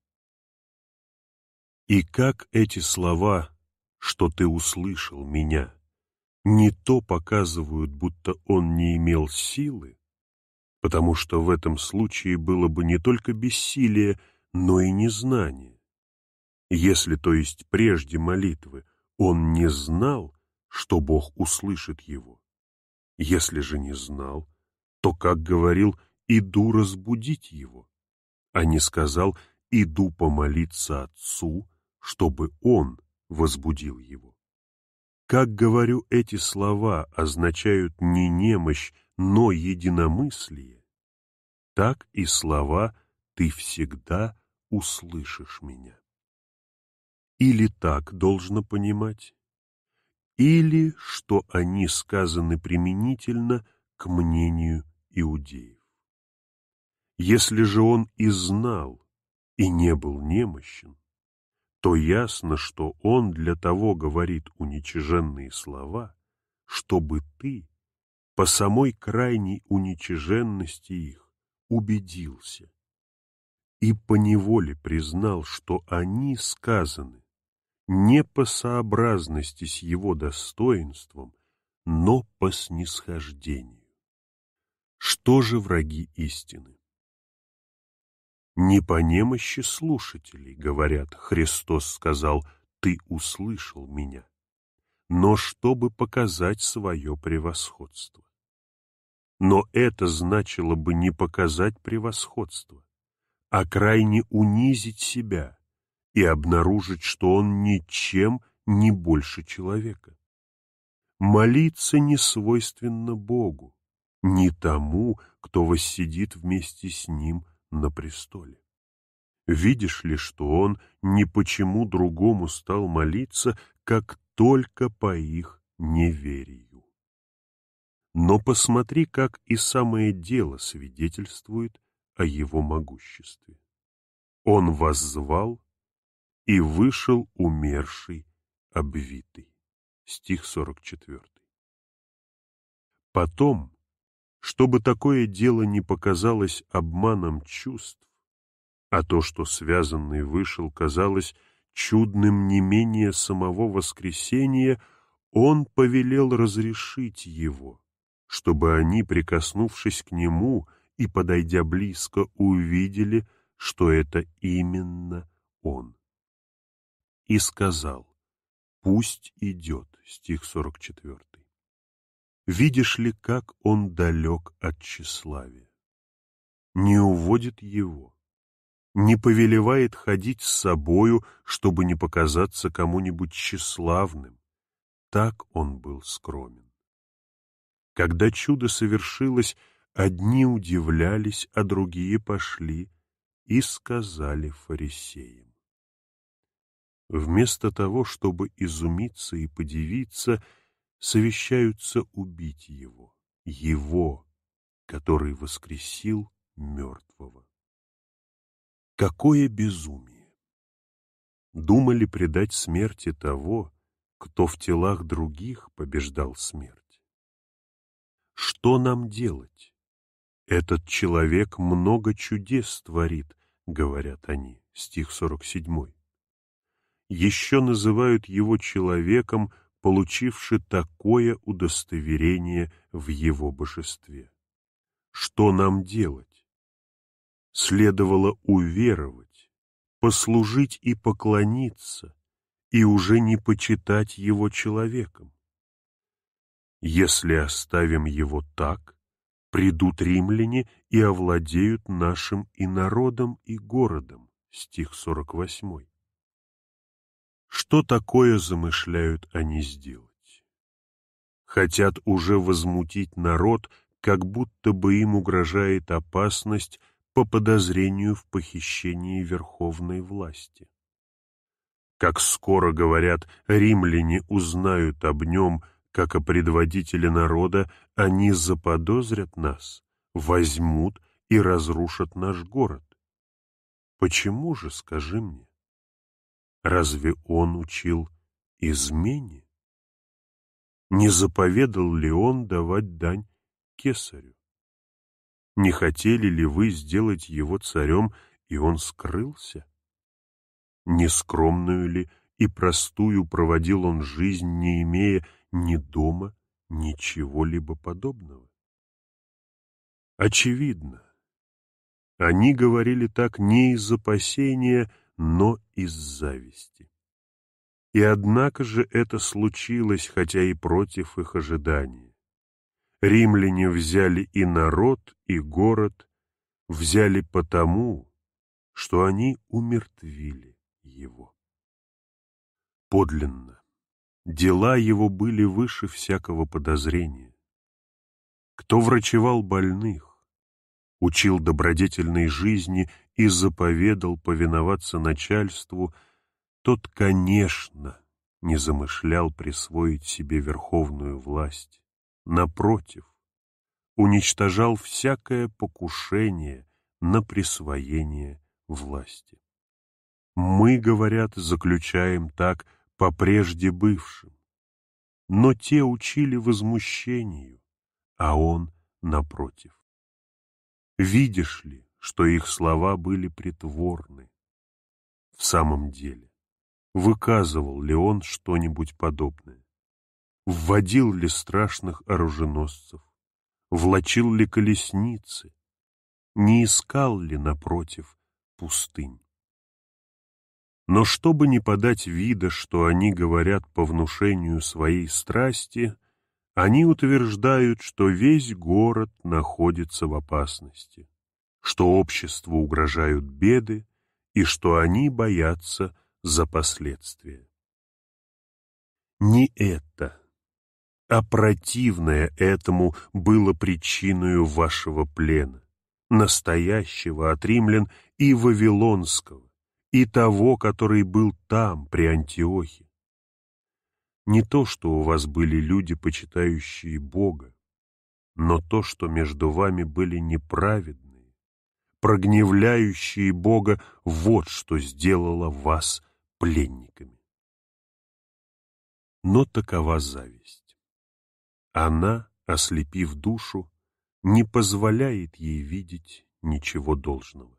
Speaker 3: И как эти слова «что ты услышал меня» не то показывают, будто он не имел силы, потому что в этом случае было бы не только бессилие, но и незнание. Если, то есть прежде молитвы, он не знал, что Бог услышит его. Если же не знал, то, как говорил, иду разбудить его, а не сказал, иду помолиться Отцу, чтобы Он возбудил его. Как говорю, эти слова означают не немощь, но единомыслие. Так и слова «ты всегда услышишь меня. Или так должно понимать, или что они сказаны применительно к мнению иудеев. Если же он и знал, и не был немощен, то ясно, что он для того говорит уничиженные слова, чтобы ты по самой крайней уничиженности их убедился, и поневоле признал, что они сказаны не по сообразности с его достоинством, но по снисхождению. Что же враги истины? Не по немощи слушателей, говорят, Христос сказал, ты услышал меня, но чтобы показать свое превосходство. Но это значило бы не показать превосходство, а крайне унизить себя и обнаружить, что он ничем не больше человека. Молиться не свойственно Богу, не тому, кто воссидит вместе с Ним на престоле. Видишь ли, что он ни почему другому стал молиться, как только по их неверию. Но посмотри, как и самое дело свидетельствует о его могуществе. Он воззвал, и вышел умерший, обвитый. Стих 44. Потом, чтобы такое дело не показалось обманом чувств, а то, что связанный вышел, казалось чудным не менее самого воскресения, он повелел разрешить его, чтобы они, прикоснувшись к нему, и, подойдя близко, увидели, что это именно он. И сказал, «Пусть идет», стих 44. Видишь ли, как он далек от тщеславия? Не уводит его, не повелевает ходить с собою, чтобы не показаться кому-нибудь тщеславным. Так он был скромен. Когда чудо совершилось, Одни удивлялись, а другие пошли и сказали фарисеям. Вместо того, чтобы изумиться и подивиться, совещаются убить его, его, который воскресил мертвого. Какое безумие! Думали предать смерти того, кто в телах других побеждал смерть. Что нам делать? «Этот человек много чудес творит», — говорят они, стих 47. Еще называют его человеком, получивши такое удостоверение в его божестве. Что нам делать? Следовало уверовать, послужить и поклониться, и уже не почитать его человеком. Если оставим его так, придут римляне и овладеют нашим и народом, и городом. Стих 48. Что такое замышляют они сделать? Хотят уже возмутить народ, как будто бы им угрожает опасность по подозрению в похищении верховной власти. Как скоро, говорят, римляне узнают об нем – как о предводителе народа, они заподозрят нас, возьмут и разрушат наш город. Почему же, скажи мне, разве он учил измене? Не заповедал ли он давать дань кесарю? Не хотели ли вы сделать его царем, и он скрылся? Нескромную ли и простую проводил он жизнь, не имея ни дома, ни чего-либо подобного. Очевидно, они говорили так не из опасения, но из зависти. И однако же это случилось, хотя и против их ожидания. Римляне взяли и народ, и город, взяли потому, что они умертвили его. Подлинно Дела его были выше всякого подозрения. Кто врачевал больных, учил добродетельной жизни и заповедал повиноваться начальству, тот, конечно, не замышлял присвоить себе верховную власть. Напротив, уничтожал всякое покушение на присвоение власти. Мы, говорят, заключаем так по прежде бывшим. Но те учили возмущению, а он напротив. Видишь ли, что их слова были притворны? В самом деле, выказывал ли он что-нибудь подобное? Вводил ли страшных оруженосцев? Влачил ли колесницы? Не искал ли, напротив, пустынь? Но чтобы не подать вида, что они говорят по внушению своей страсти, они утверждают, что весь город находится в опасности, что обществу угрожают беды и что они боятся за последствия. Не это, а противное этому было причиной вашего плена, настоящего от римлян и вавилонского, и того, который был там, при Антиохе. Не то, что у вас были люди, почитающие Бога, но то, что между вами были неправедные, прогневляющие Бога, вот что сделало вас пленниками. Но такова зависть. Она, ослепив душу, не позволяет ей видеть ничего должного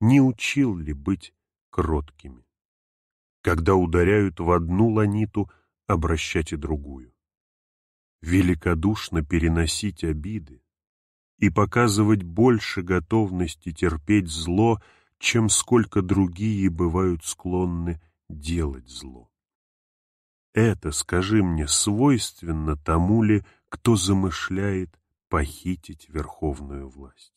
Speaker 3: не учил ли быть кроткими. Когда ударяют в одну ланиту, обращать и другую. Великодушно переносить обиды и показывать больше готовности терпеть зло, чем сколько другие бывают склонны делать зло. Это, скажи мне, свойственно тому ли, кто замышляет похитить верховную власть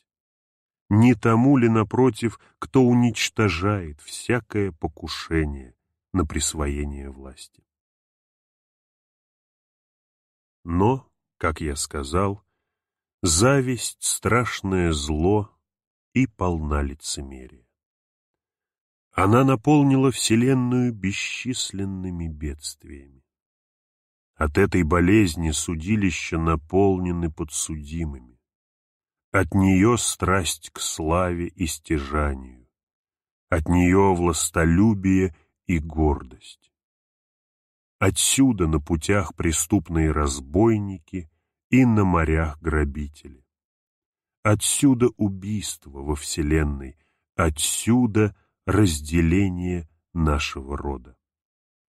Speaker 3: не тому ли, напротив, кто уничтожает всякое покушение на присвоение власти. Но, как я сказал, зависть — страшное зло и полна лицемерия. Она наполнила Вселенную бесчисленными бедствиями. От этой болезни судилища наполнены подсудимыми. От нее страсть к славе и стяжанию, от нее властолюбие и гордость. Отсюда на путях преступные разбойники и на морях грабители. Отсюда убийство во Вселенной, отсюда разделение нашего рода.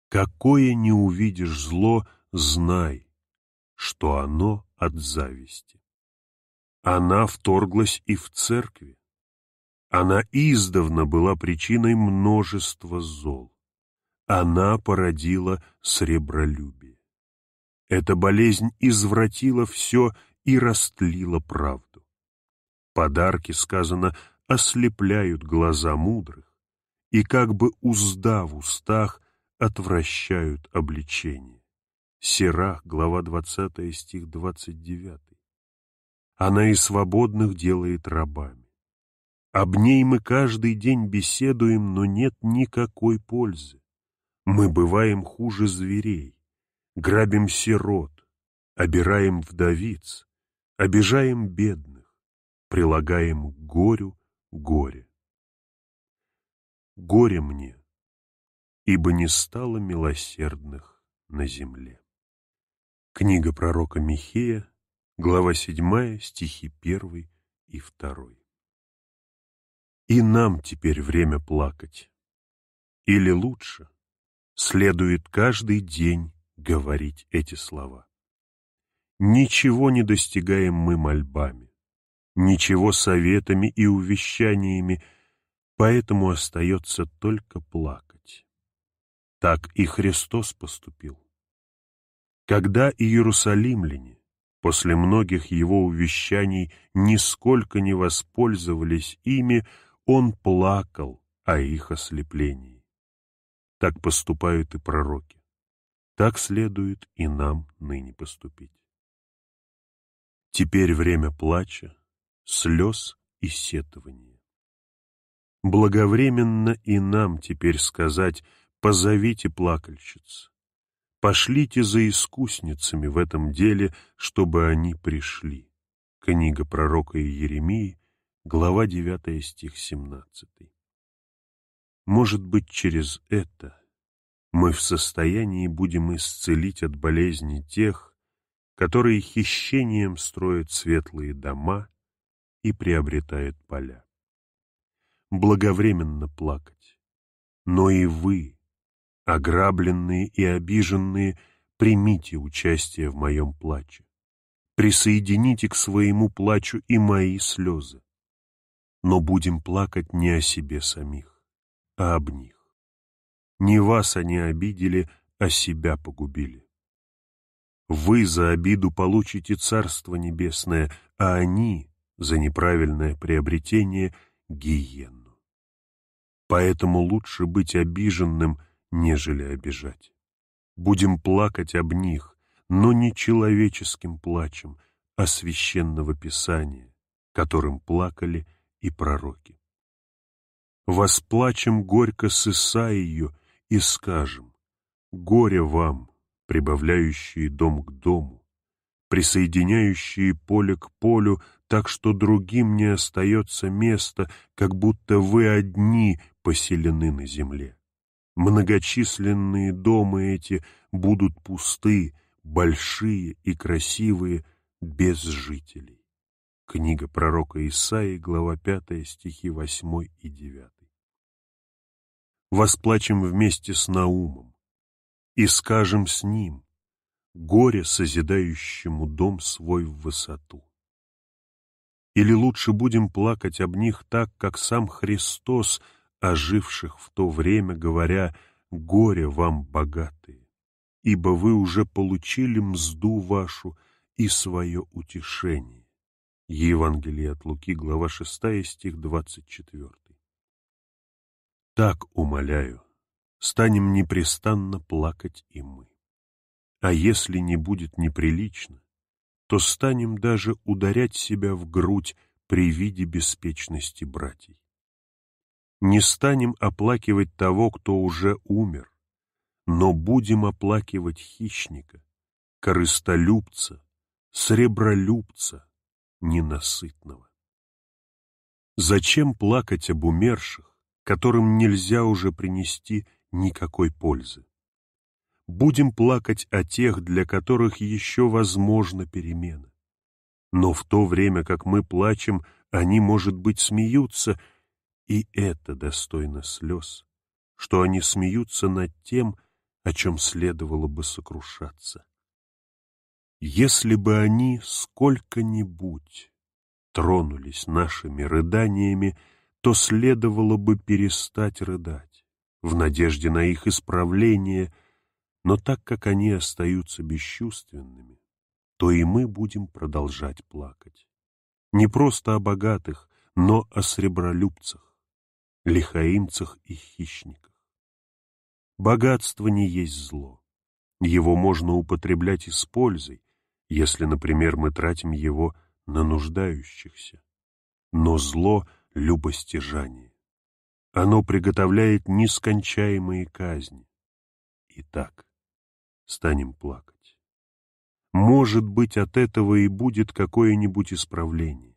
Speaker 3: Какое не увидишь зло, знай, что оно от зависти. Она вторглась и в церкви. Она издавна была причиной множества зол. Она породила сребролюбие. Эта болезнь извратила все и растлила правду. Подарки, сказано, ослепляют глаза мудрых и как бы узда в устах отвращают обличение. Сирах, глава 20, стих 29 она и свободных делает рабами. Об ней мы каждый день беседуем, но нет никакой пользы. Мы бываем хуже зверей, грабим сирот, обираем вдовиц, обижаем бедных, прилагаем к горю горе. Горе мне, ибо не стало милосердных на земле. Книга пророка Михея, Глава 7, стихи 1 и 2. И нам теперь время плакать. Или лучше, следует каждый день говорить эти слова. Ничего не достигаем мы мольбами, ничего советами и увещаниями, поэтому остается только плакать. Так и Христос поступил. Когда иерусалимляне после многих его увещаний нисколько не воспользовались ими, он плакал о их ослеплении. Так поступают и пророки. Так следует и нам ныне поступить. Теперь время плача, слез и сетования. Благовременно и нам теперь сказать «позовите плакальщиц», Пошлите за искусницами в этом деле, чтобы они пришли. Книга пророка Иеремии, глава 9, стих 17. Может быть, через это мы в состоянии будем исцелить от болезни тех, которые хищением строят светлые дома и приобретают поля. Благовременно плакать, но и вы — Ограбленные и обиженные, примите участие в моем плаче. Присоедините к своему плачу и мои слезы. Но будем плакать не о себе самих, а об них. Не вас они обидели, а себя погубили. Вы за обиду получите Царство Небесное, а они за неправильное приобретение — гиенну. Поэтому лучше быть обиженным — нежели обижать. Будем плакать об них, но не человеческим плачем, а священного Писания, которым плакали и пророки. Восплачем горько с Исаию и скажем, «Горе вам, прибавляющие дом к дому, присоединяющие поле к полю, так что другим не остается места, как будто вы одни поселены на земле. Многочисленные дома эти будут пусты, большие и красивые, без жителей. Книга пророка Исаии, глава 5, стихи 8 и 9. Восплачем вместе с Наумом и скажем с ним, горе созидающему дом свой в высоту. Или лучше будем плакать об них так, как сам Христос — оживших в то время, говоря «Горе вам, богатые, ибо вы уже получили мзду вашу и свое утешение». Евангелие от Луки, глава 6, стих 24. Так, умоляю, станем непрестанно плакать и мы. А если не будет неприлично, то станем даже ударять себя в грудь при виде беспечности братьев. Не станем оплакивать того, кто уже умер, но будем оплакивать хищника, корыстолюбца, сребролюбца, ненасытного. Зачем плакать об умерших, которым нельзя уже принести никакой пользы? Будем плакать о тех, для которых еще возможна перемена. Но в то время, как мы плачем, они, может быть, смеются — и это достойно слез, что они смеются над тем, о чем следовало бы сокрушаться. Если бы они сколько-нибудь тронулись нашими рыданиями, то следовало бы перестать рыдать, в надежде на их исправление, но так как они остаются бесчувственными, то и мы будем продолжать плакать. Не просто о богатых, но о сребролюбцах, лихаимцах и хищниках. Богатство не есть зло. Его можно употреблять и с пользой, если, например, мы тратим его на нуждающихся. Но зло — любостяжание. Оно приготовляет нескончаемые казни. Итак, станем плакать. Может быть, от этого и будет какое-нибудь исправление.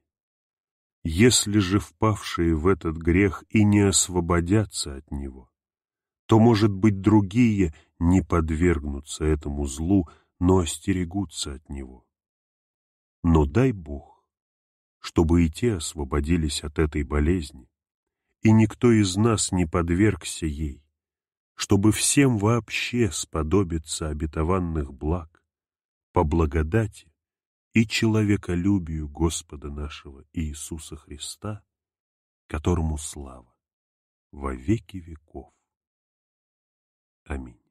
Speaker 3: Если же впавшие в этот грех и не освободятся от него, то, может быть, другие не подвергнутся этому злу, но остерегутся от него. Но дай Бог, чтобы и те освободились от этой болезни, и никто из нас не подвергся ей, чтобы всем вообще сподобиться обетованных благ, по благодати и человеколюбию Господа нашего Иисуса
Speaker 1: Христа, которому слава во веки веков. Аминь.